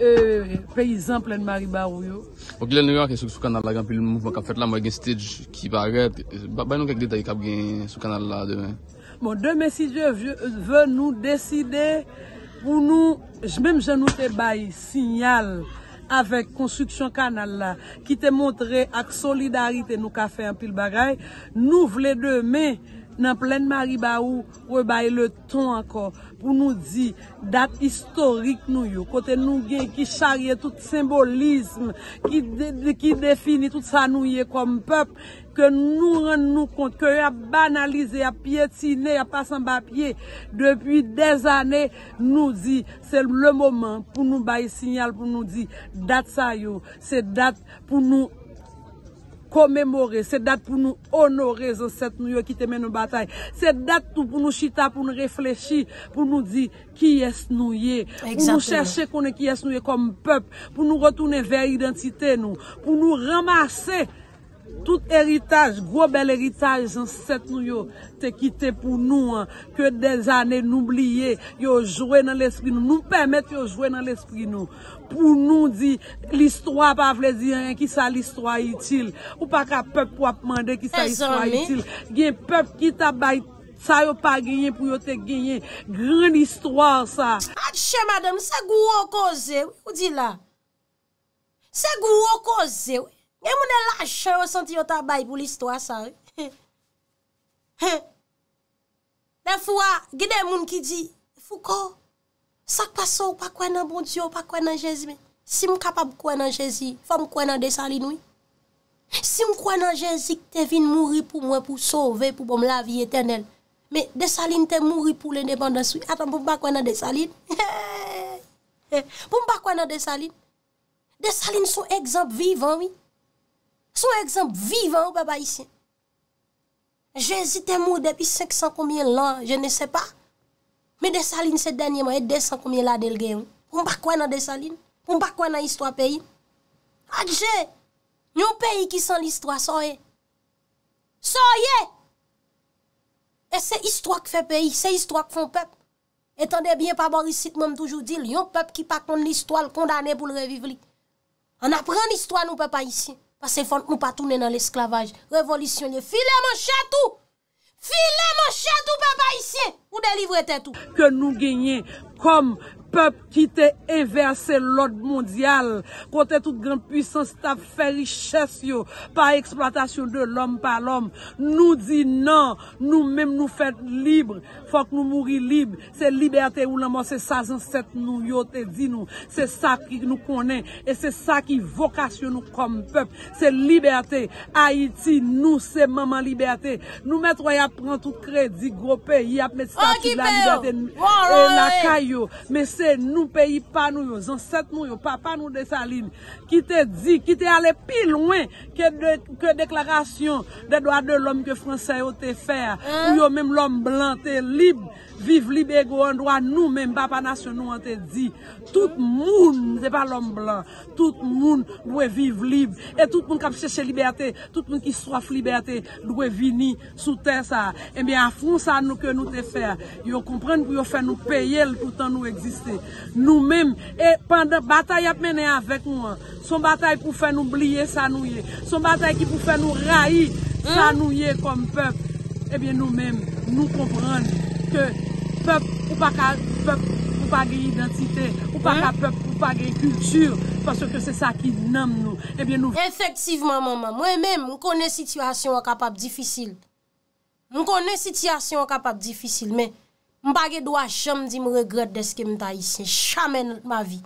peyi zan plen mari barou yo Ok, lèl nou yon ake sou kanal la gan, pou lèl mouvman kap fet la, mwen gen stage ki baret Baye nou kek detay kap gen sou kanal la demen Bon, demen si diyo ve nou deside, pou nou, jmenm jan nou te baye, sinyal avèk konstruksyon kanal la, ki te montre ak solidarite nou ka fè an pi l bagay, nou vle demè. nan plen mari ba ou, pou nou baye le ton ankor, pou nou di, dat istorik nou yo, kote nou gen ki charye tout simbolism, ki defini tout sa nou ye kom pep, ke nou ren nou kont, ke yo a banalize, a pietine, a pasan ba pye, depi dez ane, nou di, se le momen, pou nou baye sinyal, pou nou di, dat sa yo, se dat pou nou ankor, komemore, se dat pou nou onore zan set nou yo ki temen nou batay se dat pou nou chita, pou nou reflechi pou nou di ki es nou ye pou nou chershe konen ki es nou ye pou nou retoune ver identite nou pou nou ramase tout eritaj grobel eritaj zan set nou yo te kite pou nou ke de zanen oubliye yo jwe nan l'espri nou nou pemete yo jwe nan l'espri nou pou nou di l'istwa pa vle di yon yon ki sa l'istwa itil. Ou pa ka pep wap mande ki sa l'istwa itil. Gen pep ki tabay sa yo pa genyen pou yo te genyen. Gran l'istwa sa. Ache madame, se gou woko ze, ou di la. Se gou woko ze, gen moun e lache yo senti yo tabay pou l'istwa sa. <laughs> He, he, he. Ne fwa, gen e moun ki di fuko. Sak pa sou pa kwen nan bon Diyo, pa kwen nan Jezi. Si m kapab kwen nan Jezi, fam kwen nan Desaline, oui. Si m kwen nan Jezi, te vin mouri pou mwen pou sove pou bom la vi etenel. Me, Desaline te mouri pou le nebanda sou. Atan, pou m pa kwen nan Desaline. <laughs> Pou m pa kwen nan Desaline. Desaline sou ekzamp vivan, oui. Sou ekzamp vivan, ou beba isi. Jezi te mouri depi 500 komyen lan, je ne se pa. Me desaline se denye mwen, e desan koumye la del geyoun. Koum pa kwen nan desaline? Koum pa kwen nan histwa peyi? Akje! Nyon peyi ki san l'histoire, soye! Soye! E se histwa ki fe peyi, se histwa ki fon pep. Etan de bien pa borisite mwen toujou dil, yon pep ki pa kwen l'histoire, kondane pou l'revivli. An apren l'histoire nou pe pa isye. Pas se fonte nou pa toune nan l'esclavage. Revolisyonye, fileman chatou! Fi la man chan tou pepa isye Ou delivwete tou Ke nou genye kom pep ki te inverse lode mondial. Kote tout grand puissance ta ferichesse yo pa eksploatasyon de l'om pa l'om. Nou di nan, nou menm nou fet libre. Fok nou mouri libre. Se liberte ou la mò se sajan set nou yo te di nou. Se sa ki nou konen. E se sa ki vokasyon nou kom pep. Se liberte. Aiti nou se maman liberte. Nou met woy ap prantou kredi gropè yap met statu la liberte e laka yo. Euh, Nou peyi pa nou yo Zan set mou yo Pa pa nou de sa lin Ki te di Ki te ale pi louen Ke deklarasyon De doa de lom ke franse yo te fer Ou yo mem lom blan te lib Viv libe e go an do an nou men bapa nasyon nou an te di. Tout moun, de pa l'om blan, tout moun dwe viv libe. E tout moun kap seche liberte, tout moun ki swaf liberte, dwe vini sou te sa. E mi a foun sa nou ke nou te fer. Yo komprende pou yo fè nou peye l koutan nou eksiste. Nou men, e pande batay ap mene avèk mou an, son batay pou fè nou blye sa nou ye, son batay ki pou fè nou rayi sa nou ye kom pep, e eh bi nou men, nou komprende, ke pep ou pa ka pep ou pa ge identite ou pa ka pep ou pa ge kultur pas yo ke se sa ki nam nou Efektivman maman, mwen men mwen konen sityasyon wakapap difisil mwen konen sityasyon wakapap difisil, men mwen bagay do a jam di mwen regrede deske mwen ta isyen, chamen ma vi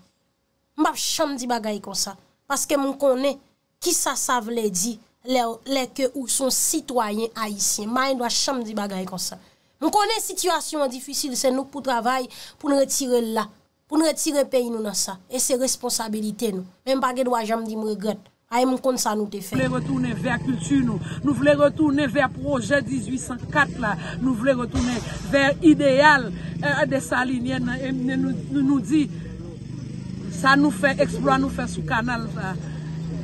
mwen ap jam di bagay kon sa paske mwen konen ki sa sa vle di leke ou son sitwayen a isyen mwen an do a jam di bagay kon sa Nou konen situasyon an difisil, se nou pou travay pou nou retire la, pou nou retire peyi nou nan sa. E se responsabilite nou, men pa gèd wajam di mregèd, aè moun kont sa nou te fè. Nou vle retoune ver kultu nou, nou vle retoune ver proje 1804 la, nou vle retoune ver ideal euh, de sa linye nou di, sa nou fè eksploat nou fè sou kanal la.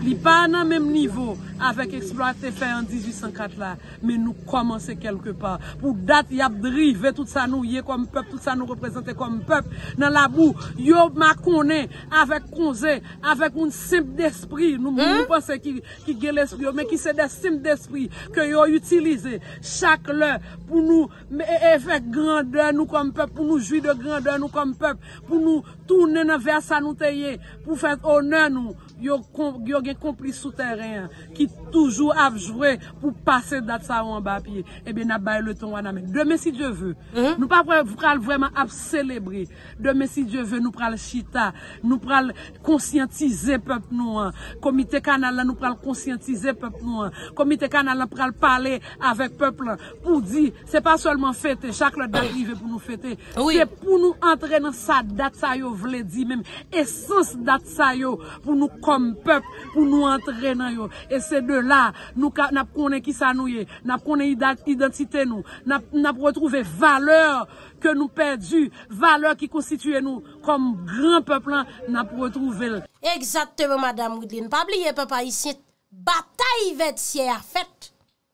li pa nan menm nivou avek eksploate fe an 1854 la men nou komanse kelke pa pou dat yap dri ve tout sa nou ye kom pep, tout sa nou represente kom pep nan la bou, yo makone avek konze, avek un simp d'espri, nou moun moun pense ki ki ge l'espri yo, men ki se de simp d'espri ke yo utilize chak le pou nou, e vek grande nou kom pep, pou nou jwi de grande nou kom pep, pou nou tou nè nan ve a sa nou teye pou fèt onè nou, yo gen komplis sou terè, ki toujou ap jwè pou pase dat sa ou an bapye, ebe eh nan baye le ton an amen. Deme si Djevè, nou pa pral vwèman ap sèlebri. Deme si Djevè, nou pral chita, nou pral konsyantize pep nou an. Komite kanal la nou pral konsyantize pep nou an. Komite kanal la pral pale avèk pep pou di se pa solman fète, chak lè darive pou nou fète. Se pou nou antrenan sa dat sa yo Vle di men, esens dat sa yo, pou nou kom pep, pou nou antre nan yo. E se de la, nou ka nap konen ki sa nou ye, nap konen identite nou, nap retrouve valeur ke nou perdu, valeur ki konstituye nou, kom gran pep lan, nap retrouve. Eksatèbe, madame Moudine, pa bliye pepa isi, bata yi vet si ya fet,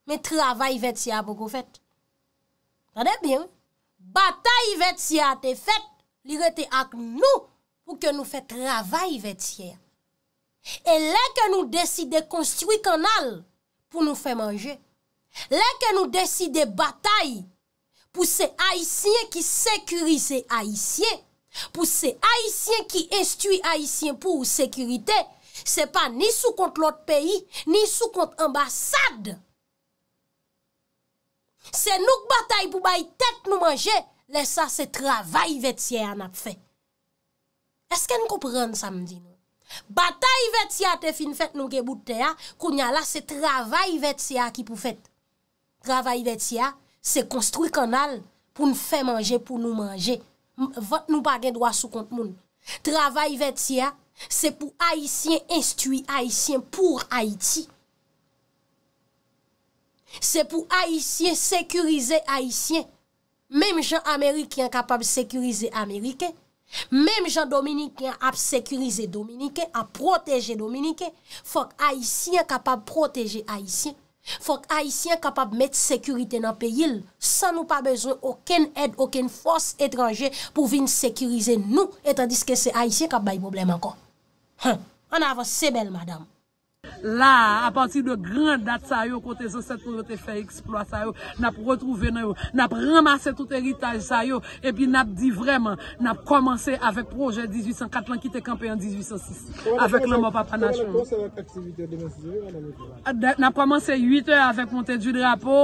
me tre ava yi vet si ya boko fet. Tade biyo, bata yi vet si ya te fet, Li rete ak nou pou ke nou fè travay vè tsyè. E lè ke nou deside konstwi kanal pou nou fè manje. Lè ke nou deside batay pou se haisyen ki sekurize haisyen. Pou se haisyen ki estuy haisyen pou ou sekurite. Se pa ni sou kont l'ot peyi ni sou kont ambasade. Se nou k batay pou bay tèt nou manje. Lè sa se travay vet siya nap fè. Eske nou koupren sa mdi nou? Bata yi vet siya te fin fèt nou gebut te ya, koun ya la se travay vet siya ki pou fèt. Travay vet siya se konstruy kon al, pou nou fè manje, pou nou manje. Vot nou bagen dwa sou kont moun. Travay vet siya, se pou Haitien instui Haitien, pou Haiti. Se pou Haitien sekurize Haitien, Mem jan Amerik yon kapab sekurize Amerike, mem jan Dominik yon ap sekurize Dominike, ap proteje Dominike, fok Aisyen kapab proteje Aisyen, fok Aisyen kapab met sekurite nan peyil, san nou pa bezon oken ed, oken fos etranje pou vin sekurize nou, etan diske se Aisyen kap bay problem ankon. An avan se bel madame. La, a pati de gran dat sa yo, kote zon set nou te fe eksploat sa yo, nap retrouvene yo, nap ramase tout eritaj sa yo, epi nap di vreman, nap komanse avèk proje 1804, lankite kampe an 1806, avèk nan wap apanachon. Koman ap komanse avèk aktivite avèk 1804, nan ap komanse 8è avèk montè du drapo,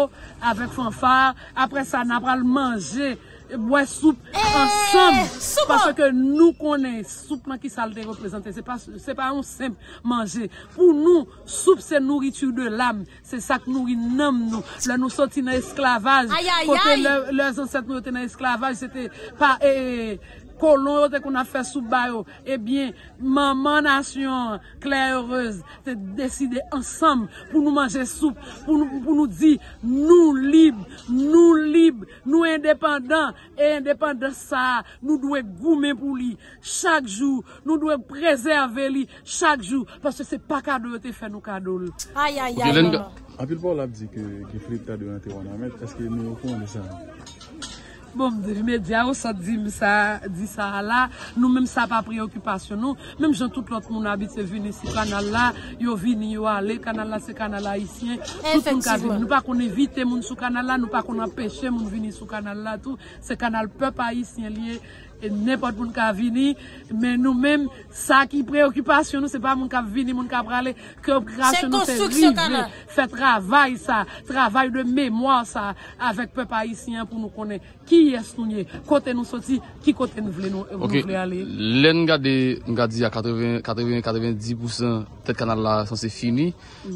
avèk fanfare, apre sa nap pral manje. Boè soupe eh, ansèm. Soupe. Pase ke nou konè soupe makisal de reprezentè. Se pa yon semp manje. Pou nou, soupe se nourritu de lam. Se sak nourri nam nou. La nou soti nan esklavaj. Aya, aya, aya. Kote lòz ansèm nou yote nan esklavaj. Se te pa e... Ko lon yo te kon a fe soub ba yo, ebyen, eh manmanasyon, kler heurez, te deside ansam pou nou manje soub, pou nou di, nou lib, nou lib, nou indepandan, e indepan de sa, nou dwe goumen pou li, chak jou, nou dwe prezerve li, chak jou, parce se pa kado yo te fe nou kado li. Apil pa ou la bdi ki flik ta de yon teron amet, eske nou yon pou an de sa? Bon, medya ou sa di sa la, nou menm sa pa preokipasyon nou, menm jan tout lot moun abite vini si kanal la, yo vini, yo ale, kanal la se kanal la isyen, tout moun kabine, nou pa kon evite moun sou kanal la, nou pa kon apeshe moun vini sou kanal la, tout, se kanal pe pa isyen liye. Nèpot moun ka vini, mè nou mèm, sa ki preokupasyon nou, se pa moun ka vini, moun ka prale, kè opkrasyon nou te rive, fe travay sa, travay de mèmoa sa, avèk pep aisyen pou nou konè, ki es nou nye, kote nou soti, ki kote nou vle ale. Ok, lè nou gade, nou gade ya 80-90% tèt kanal la san se fini,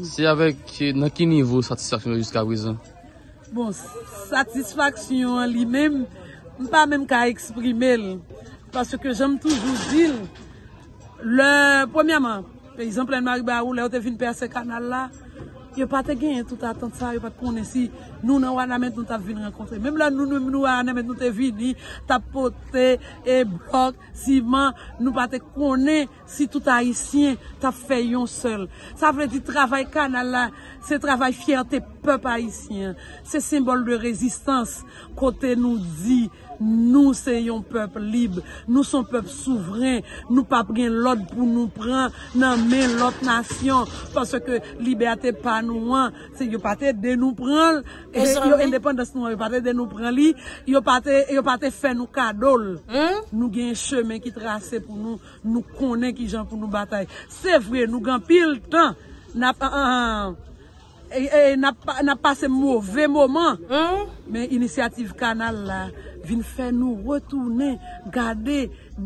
se avèk nan ki nivou satisfaksyon nou jiska wè zan? Bon, satisfaksyon li mèm, Mpa menm ka eksprime l, paske jom toujou zil, le, pwemiaman, pe yon plen mari ba ou, le ou te vin per se kanal la, yo pat te gen touta atant sa, yo pat konen si, nou nan wana men nou te vin renkontre, menm la nou nan wana men nou te vin li, tapote, ebok, siman, nou pat te konen, si touta Haitien, ta feyon sol. Sa vle di travay kanal la, se travay fyer te pep Haitien, se simbol de rezistans, kote nou di, Nou sen yon pep libe Nou son pep souveren Nou pap gen lod pou nou pran Nan men lot nasyon Paske libe ate panou an Se yo paten den nou pran E yo en depan das nou an Yo paten den nou pran li Yo paten fe nou kadol hmm? Nou gen chemen ki trase pou nou Nou konen ki jan pou nou batay Se vwe nou gen pil tan Na pase mouve mouman Men inisiativ kanal la vin fè nou retounen, gade,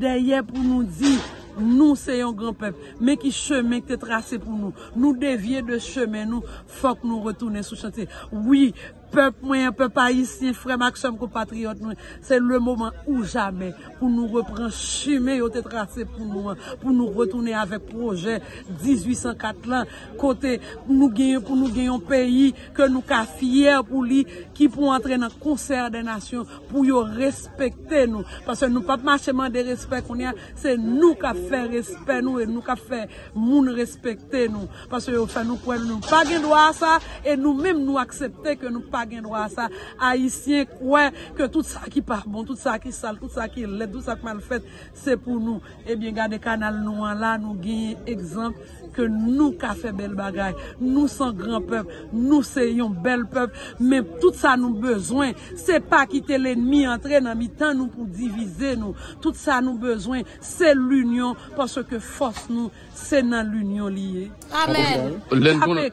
deye pou nou di, nou se yon gran pep, me ki cheme, ki te trase pou nou, nou devye de cheme nou, fòk nou retounen sou chante, oui, pep mwen, pep paistin, frem ak chanm ko patriot nou, se le mouman ou jame, pou nou repren chime yo te trase pou mouman, pou nou retounen avek proje, 1804 lan, kote pou nou genyon peyi, ke nou ka fiyer pou li, ki pou entre nan konser de nasyon, pou yo respekte nou, parce nou pap macheman de respek konyen, se nou ka fe respek nou, e nou ka fe moun respekte nou, parce yo sa nou pou el nou pagin doa sa, e nou mem nou aksepte ke nou pa gen rwa sa, a isye kwen ke tout sa ki pa bon, tout sa ki sal tout sa ki led, tout sa ki mal fet se pou nou, e eh bien gade kanal nou an la nou genye egzant Ke nou ka fe bel bagay Nou san gran pep Nou se yon bel pep Men tout sa nou bezwen Se pa kite l'enmi Entren nan mi tan nou pou divize nou Tout sa nou bezwen Se l'union Paske fos nou Se nan l'union liye Amen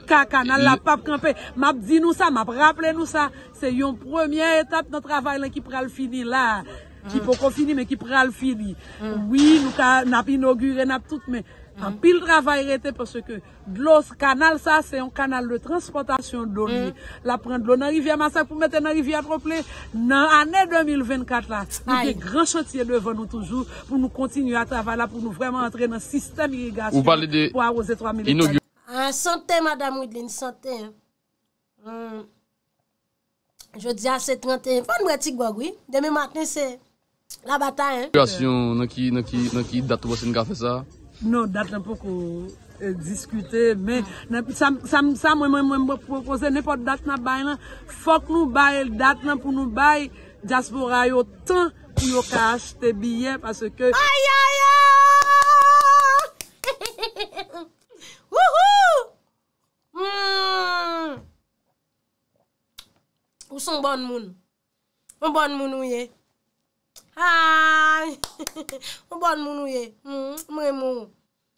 Kaka nan la pap kante Map di nou sa Map rapple nou sa Se yon premier etap Nan travay la ki pral fini la Ki mm. po kon fini Men ki pral fini mm. Oui nou ka nap inaugure Nap tout men An pil travay rete pwese ke glos kanal sa se yon kanal de transportasyon do li. Mm-hmm. La prend lo nan rivye masak pou mette nan rivye atrople nan ane 2024 la. Nou de gran chantiye devon nou toujou pou nou kontinu atravala pou nou vreman antre nan sistem irrigasyon pou arose 3000 litre. An sante mada moudline, sante. Je di a se 31, fan mweti gwagwi. Deme maten se la bata. Nek ki datu bwase nga fe sa? Non, dat nan pou kou eh, diskute, men sa mwen mwen mwen mwen prokose, ne pou dat nan bay nan, fok nou bay el dat nan pou nou bay, jaspo rayo tan pou yo ka aste biyen. Aya ya! Ou son bon moun? Ou son bon moun ou ye? Ha, <laughs> yon bon moun ou ye, hmm? mwen moun ou.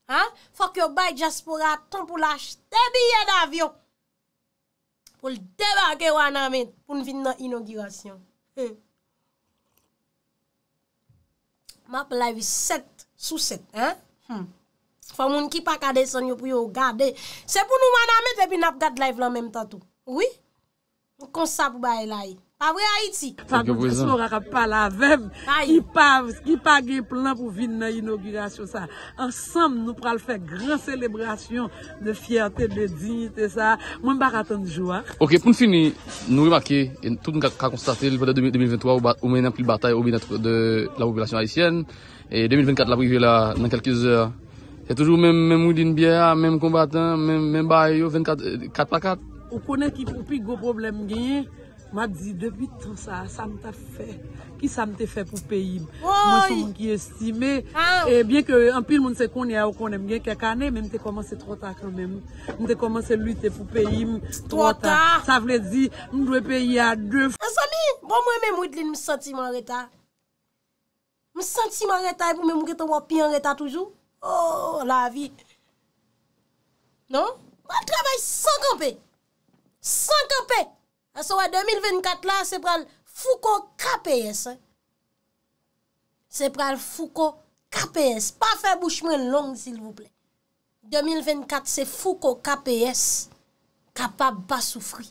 Ha, fok yo bay jaspora, ton pou lache, te biye davyon. Pou l'debagye wana met, pou n'vin nan inaugurasyon. Ma pou lavi set, sou set, he? Hmm. Fa moun ki pa kade son yo pou yo gade. Se pou nou wana met, epi nap gade lavi lan menm tatou. Oui? Kon sa pou baye lavi. A vwe Haiti. Fagoutisor a rap pale avem, ki pa ge plan pou vin na inaugurasyon sa. Ensam nou pral fek gran celebrasyon de fiyate, de dite sa. Mwen bar atan joua. Ok, pou n fini, nou remake, tout nou ka konstate, 2023 ou men apil batay ou bin etre de la populasyon Haitienne et 2024 la privi la nan kelkiz eur. Y a toujou men mou din biya, men mou kombatan, men bayo, 24 pa 4. Ou konen ki pou pi go problem genye, Mwa di devit an sa, sa mta fe. Ki sa mte fe pou peyi m? Mwen sou mwen ki estime. E bien ke an pil moun se konye a ou konye m gen kek ane, men mte komanse trotan kanmen m. Mte komanse lute pou peyi m. Trotan? Sa vle di, m dwe peyi a 2. An sami, bon mwen mwen mwidlin m senti m an reta. M senti m an reta e pou mwen mwen mwen mwen pi an reta toujou. Oh la vi. Non? Mwen trabay 50. 50. 50. Aswa, 2024 la, se pral fuko KPS. Se pral fuko KPS. Pa fe bou chmen long, zil vou ple. 2024, se fuko KPS. Kapab ba soufri.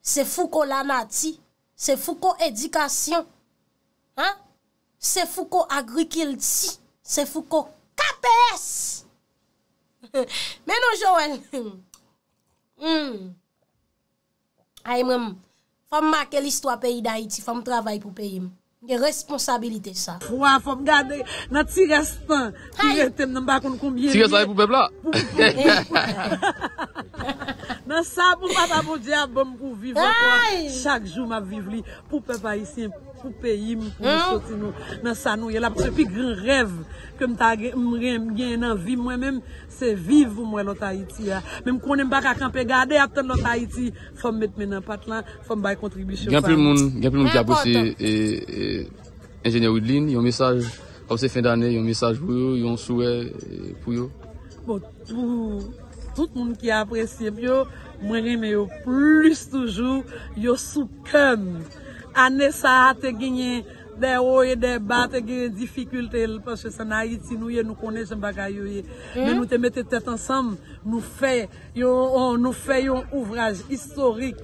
Se fuko lanati. Se fuko edikasyon. Ha? Se fuko agrikil ti. Se fuko KPS. Menon, Joël. <laughs> Hmm. Ay mèm, fòm mak el istwa peyi da iti, fòm travay pou peyi mèm. Nye responsabilite sa. Fòm gade nan ti restan, ti restan nan bakon koum ye. Ti restan pou pepla? Pou pou pou. Nan sa pou mwen apapou diya bom bon pou vivan kwa. Chak jou mwen ap viv li pou pepa iti mèm. pou peyi mpou mpou soti nou nan sa nou. Yel ap se pi gran rev kem ta mre mgen nan vi mwen menm se viv mwen louta iti ya. Menm konen baka kanpe gade ap ton louta iti fom met men nan pat lan fom bay kontribisyon fay. Gen pli moun ki apose e, enjenye ou dlin, yon mesaj apose fin dane, yon mesaj pou yo, yon souwe pou yo. Bon, tout moun ki aprese mwen reme yo plis toujou, yo soukenn Ane sa ate ginyen, de ouye, de ba te ginyen, Difikulte el, paske sa na iti nouye, nou konej mbakayoye. Men nou te mette tet ansam, nou fe, Nou fe yon ouvraj historik,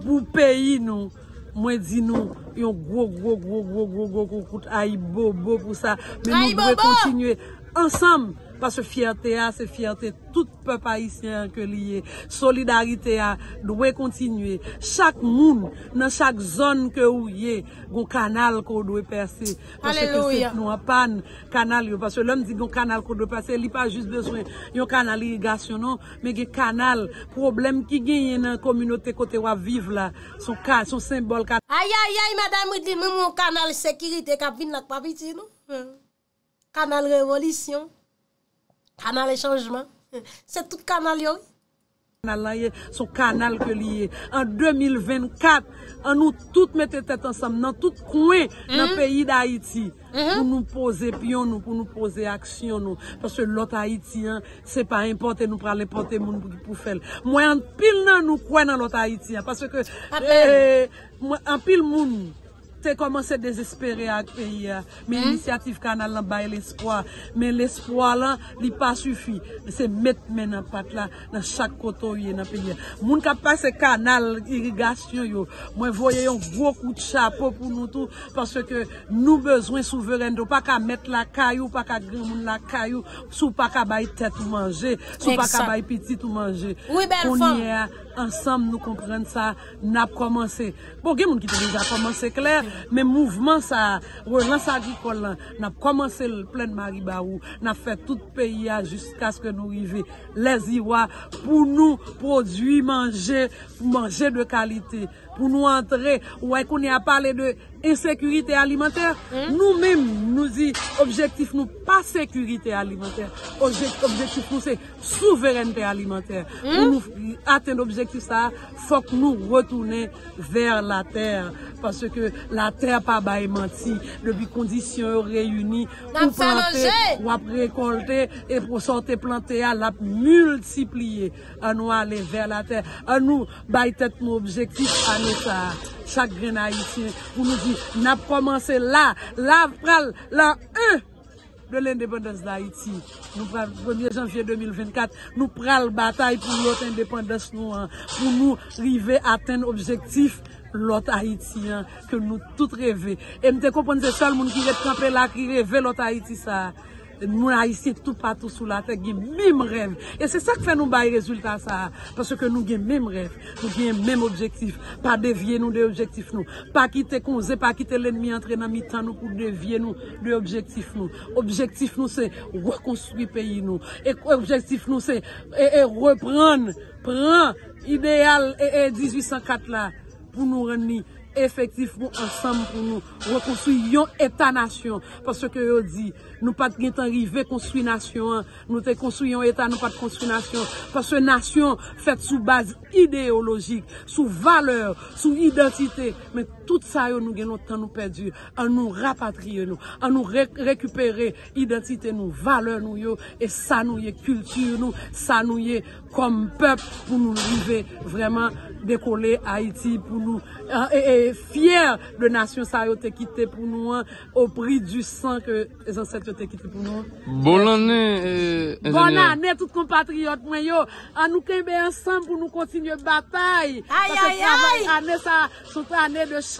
Bou peyi nou, mwen di nou, Yon gwo gwo gwo gwo gwo gwo gwo kout aibobo pou sa, Men nou kwe kontinye, ansam, Pase fierté a, se fierté tout pe païsien ke liye. Solidarité non. a, dwe kontinue. Chak moun, nan chak zon ke ou ye, goun kanal kou dwe perse. Pase ke se nou apan, kanal yo. Pase lèm di goun kanal kou dwe perse, li pa jist beswen yon kanal irigasyon nan, me ge kanal, problem ki genye nan kominote kote waviv la. Son kanal, son sembol kanal. Ayayay, madame, mwen moun kanal sekirite, kabin lak papiti nou. Kanal revolisyon. kanal e chanjman, <laughs> se tout kanal yo. Kanal la ye, sou kanal ke liye, an 2024, an nou tout mette tet ansam, mhm. nan tout kouen, nan peyi da Haiti, mhm. pou nou pose pion nou, pou nou pose aksyon nou, parce l'ot Haitien, se pa importe nou, pra le portemoun pou pou fel. Mwen an pil nan nou kouen an lot Haitien, parce ke, an pil moun, Te koman se desespere ak peyi ya. Men l'initiatif kanal la bay l'espoir. Men l'espoir la, li pa sufi. Se met men an pat la, nan chak koto yon an peyi ya. Moun ka pase kanal, irigasyon yon. Mwen voye yon bwokou tchapo pou nou tou. Paske nou bezwen souveren do. Pa ka met la kayou, pa ka grimoun la kayou. Sou pa ka bay tet ou manje. Sou pa ka bay petit ou manje. Ou e bel fond. ansanm nou kompren sa, nap komanse. Bon, gen moun ki te reja komanse kler, men mouvman sa, wè lan sa di kolan, nap komanse l plen mari ba ou, nap fè tout peyi a, jiska s ke nou rive, lesi wa, pou nou, prodwi manje, manje de kalite. pou nou antre ou wèk hmm? hmm? ou ni a pale de insekurite alimentèr, nou mèm nou di objektif nou pa sekurite alimentèr. Objektif nou se souverèntè alimentèr. Ou nou atèn objektif sa, fòk nou retounè ver la ter parce ke la ter pa bay manti, le bi kondisyon reyouni pou plantè wè prekontè e pou sante plantè a la multiplié an nou alè ver la ter. An nou bay tèt nou objektif a chak gren haitien ou nou di nap komanse la la pral la un de l'independens da haitien nou pral 1 janvye 2024 nou pral batay pou l'ot independens nou an pou nou rive aten objektif l'ot haitien ke nou tout reve e nou te komponze sal moun ki retkampela ki reve l'ot haitien sa Nou a isye tout patou sou la, te gen mem rev. E se sak fe nou bay rezultat sa a. Paske nou gen mem rev, nou gen mem objektif. Pa devye nou de objektif nou. Pa kite konze, pa kite len mi antre nan mi tan nou, pou devye nou de objektif nou. Objektif nou se, wakonstrui peyi nou. E objektif nou se, e, e repran, pran, ideal, e 1804 e, la, pou nou renni. efektif moun ansanm pou nou, rekonsuyyon etanasyon, pas se ke yo di, nou pat gen tan rive konsuynasyon, nou te konsuyyon etan, nou pat konsuynasyon, pas se nasyon fet sou baz ideologik, sou valeur, sou identite, men tout sa yo nou gen nou tan nou pedu, an nou rapatriye nou, an nou rekupere identite nou, valeur nou yo, e sa nou ye kultur nou, sa nou ye kom pep pou nou vive, vreman dekole Haiti pou nou, e fyer de nasyon sa yo te kite pou nou an, ou pri du san ke zanset yo te kite pou nou an. Bon ane, euh, bon ane tout kompatriot mwen yo, an nou kembe ansan pou nou kontinye bapay, ane sa choute ane de chante,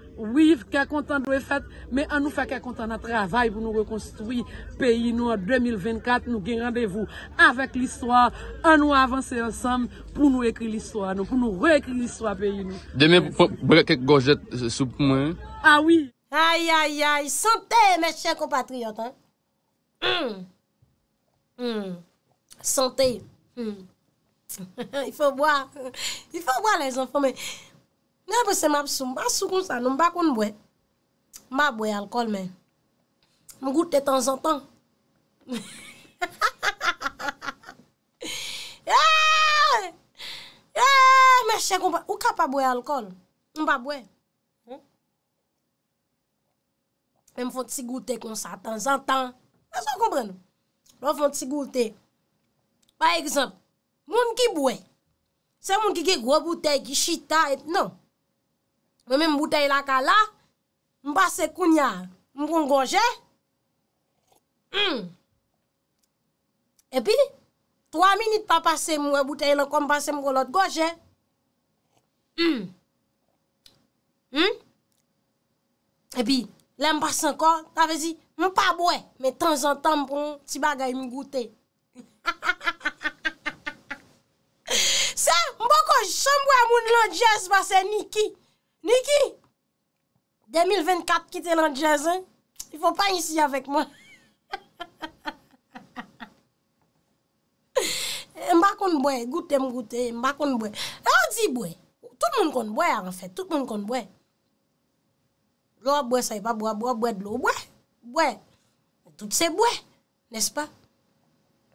Oui, kèk kontan nou e fèt, men an nou fèk kèk kontan nan travay pou nou rekonstruy peyi nou an 2024, nou gen randevou. Avèk l'histoire, an nou avansè ansam pou nou ekri l'histoire nou, pou nou reekri l'histoire peyi nou. Demè, brek kèk gojèt euh, sou pou mwen. Awi. Ah ayi, ayi, ayi, sante, mes chèk compatriot. Sante. <laughs> Il fò boa. Il fò boa, les enfon, men. Nan pou se map sou, mba sou kon sa, nou mba kon mbwe, mba mbwe alkol men. Mbwe goutte tan zan tan. Mbwe chè kon pa, ou ka pa mbwe alkol, mba mbwe. Mbwe mfon ti goutte kon sa tan zan tan. Mwen se kon pren nou, mwen fon ti goutte. Par ekzamp, moun ki mbwe, se moun ki ge gwo boute, ki chita et nan. Mwen mwen bouteye la ka la, mwen pase kounya, mwen kon goje. Hmm. E pi, 3 minute pa pase mwen wè bouteye la ka, mwen pase mwen kon lot goje. Hmm. Hmm. E pi, lè mwen pase anka, ta vezi, mwen pa bwe, mwen tan zan tan mwen pon, si bagay mwen gote. Se, <laughs> mwen bo kon jen bwe mwen lan jes base niki. Niki, 2024 kitelan Jezin, yfo pa insi avek mwen. Mba kon bwe, goutem goutem, mba kon bwe. An di bwe, tout moun kon bwe an fè, tout moun kon bwe. Lo bwe sa y pa bwe, bwe bwe dlo, bwe, bwe. Tout se bwe, nes pa?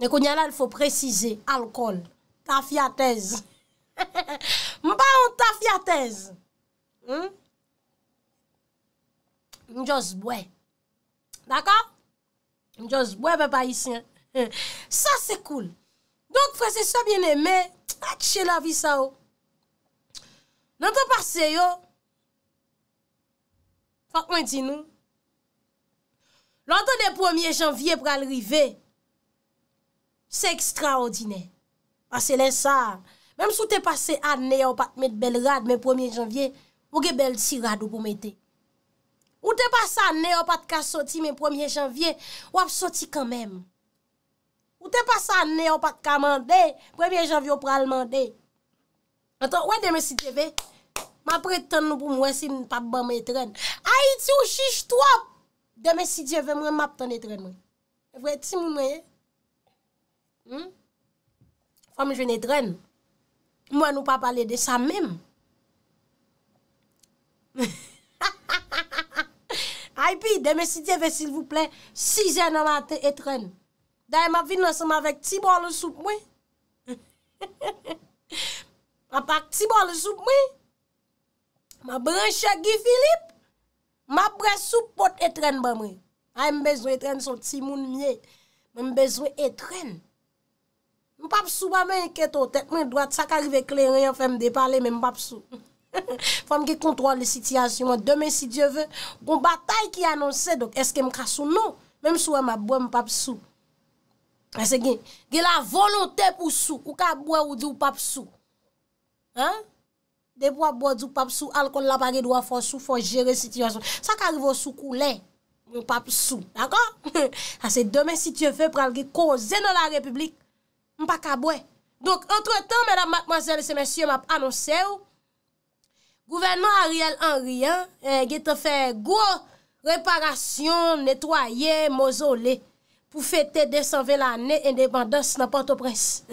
Nekon yana lfo precize, alkol, tafiatez. <laughs> Mba an tafiatez. M hmm? jos bwe Daka M jos bwe bepa isi <laughs> Sa se koul Donk fwese sa mwen eme Akche la vi sa ou oh. Lantan pase yo Fak mwen ti nou Lantan de 1 janvye pral rive Se ekstra odine Ase le sa Mem sou te pase ane Ou pat met bel rad me 1 janvye Ou gebel si rado pou mwen te. Ou te pa sa ne, ou pa te ka soti men premier janvye, ou ap soti kan men. Ou te pa sa ne, ou pa te kamande, premier janvye ou pralmande. Enton, oue deme si jeve, ma preten nou pou mwen si mwen pap ban mwen etren. A iti ou chisht wap, deme si jeve mwen map ton etren mwen. E vwe ti mwen mwen ye? Hmm? Fwa mwen jwen etren, mwen ou pa pale de sa menm. Haipi, <laughs> deme si diyeve silvouple, si jen amate etren. Daye ma vin nasan ma vek tibor le soupe mwen. A pak tibor le soupe mwen. Ma bre chè gifilip. Ma bre soupe pot etren ba mwen. Hay mbezwe etren son timoun mwen. Mbezwe etren. Mpap sou pa mwen eketo. Tet mwen doat sakarive kleren. Fèm depale mwen mpap sou. <laughs> <laughs> Fwa mge kontrol le sityasyon. Demen si Diyo ve, kon batay ki anonsen, eske mkrasou nou, mwen msou wè mpap sou. Ase gen, gen la volontè pou sou, kou ka bwe ou di wapap sou. An? De pou wapap sou, al kon la pade dwa fwa sou, fwa jere sityasyon. Sa karevo sou kou lè, wapap sou. Daka? <laughs> Ase demen si Diyo ve, pral ge kou zè nan la republik, mpa ka bwe. Donk, entre tan, mwen mwen se men sye mpap anonsen ou, Gouvernement Ariel Henry, ge eh, te fe gwo reparasyon, netwaye, mozole, pou fete desanvel ane, endepandos, nampanto pres.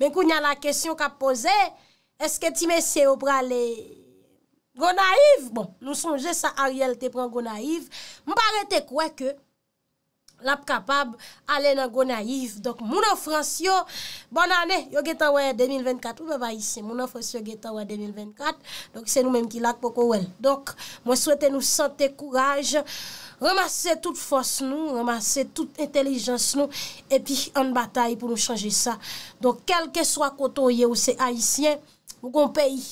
Men kou nyan la kesyon ka pose, eske ti mese obra le go naiv? Bon, loun sonje sa Ariel te pran go naiv. Mpare te kwe ke... lap kapab, ale nan go naif. Donk mounan Fransio, bon ane, yo geta wè 2024, ou mè va yisi, mounan Fransio geta wè 2024, donk se nou menm ki lak poko wè. Donk, mwen souwete nou sante kouraj, remase tout fos nou, remase tout intelijans nou, epi an batay pou nou chanje sa. Donk, kelke swa koto ye ou se haisyen, moun kon peyi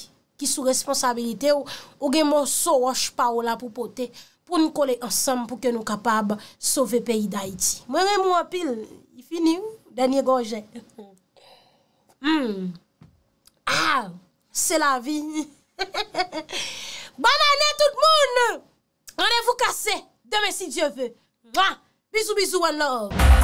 ki sou responsabilite ou, ou gen moun so wosh pa ou la pou potey. pou nou kole ansam pou ke nou kapab sove peyi da iti. Mwen mwen mwen pil, y fini ou, danye goje. Hmm. Ah, se la vi. Ban ane tout moun! Ane vou kase, deme si Diyo ve. Bizou bizou ane lor.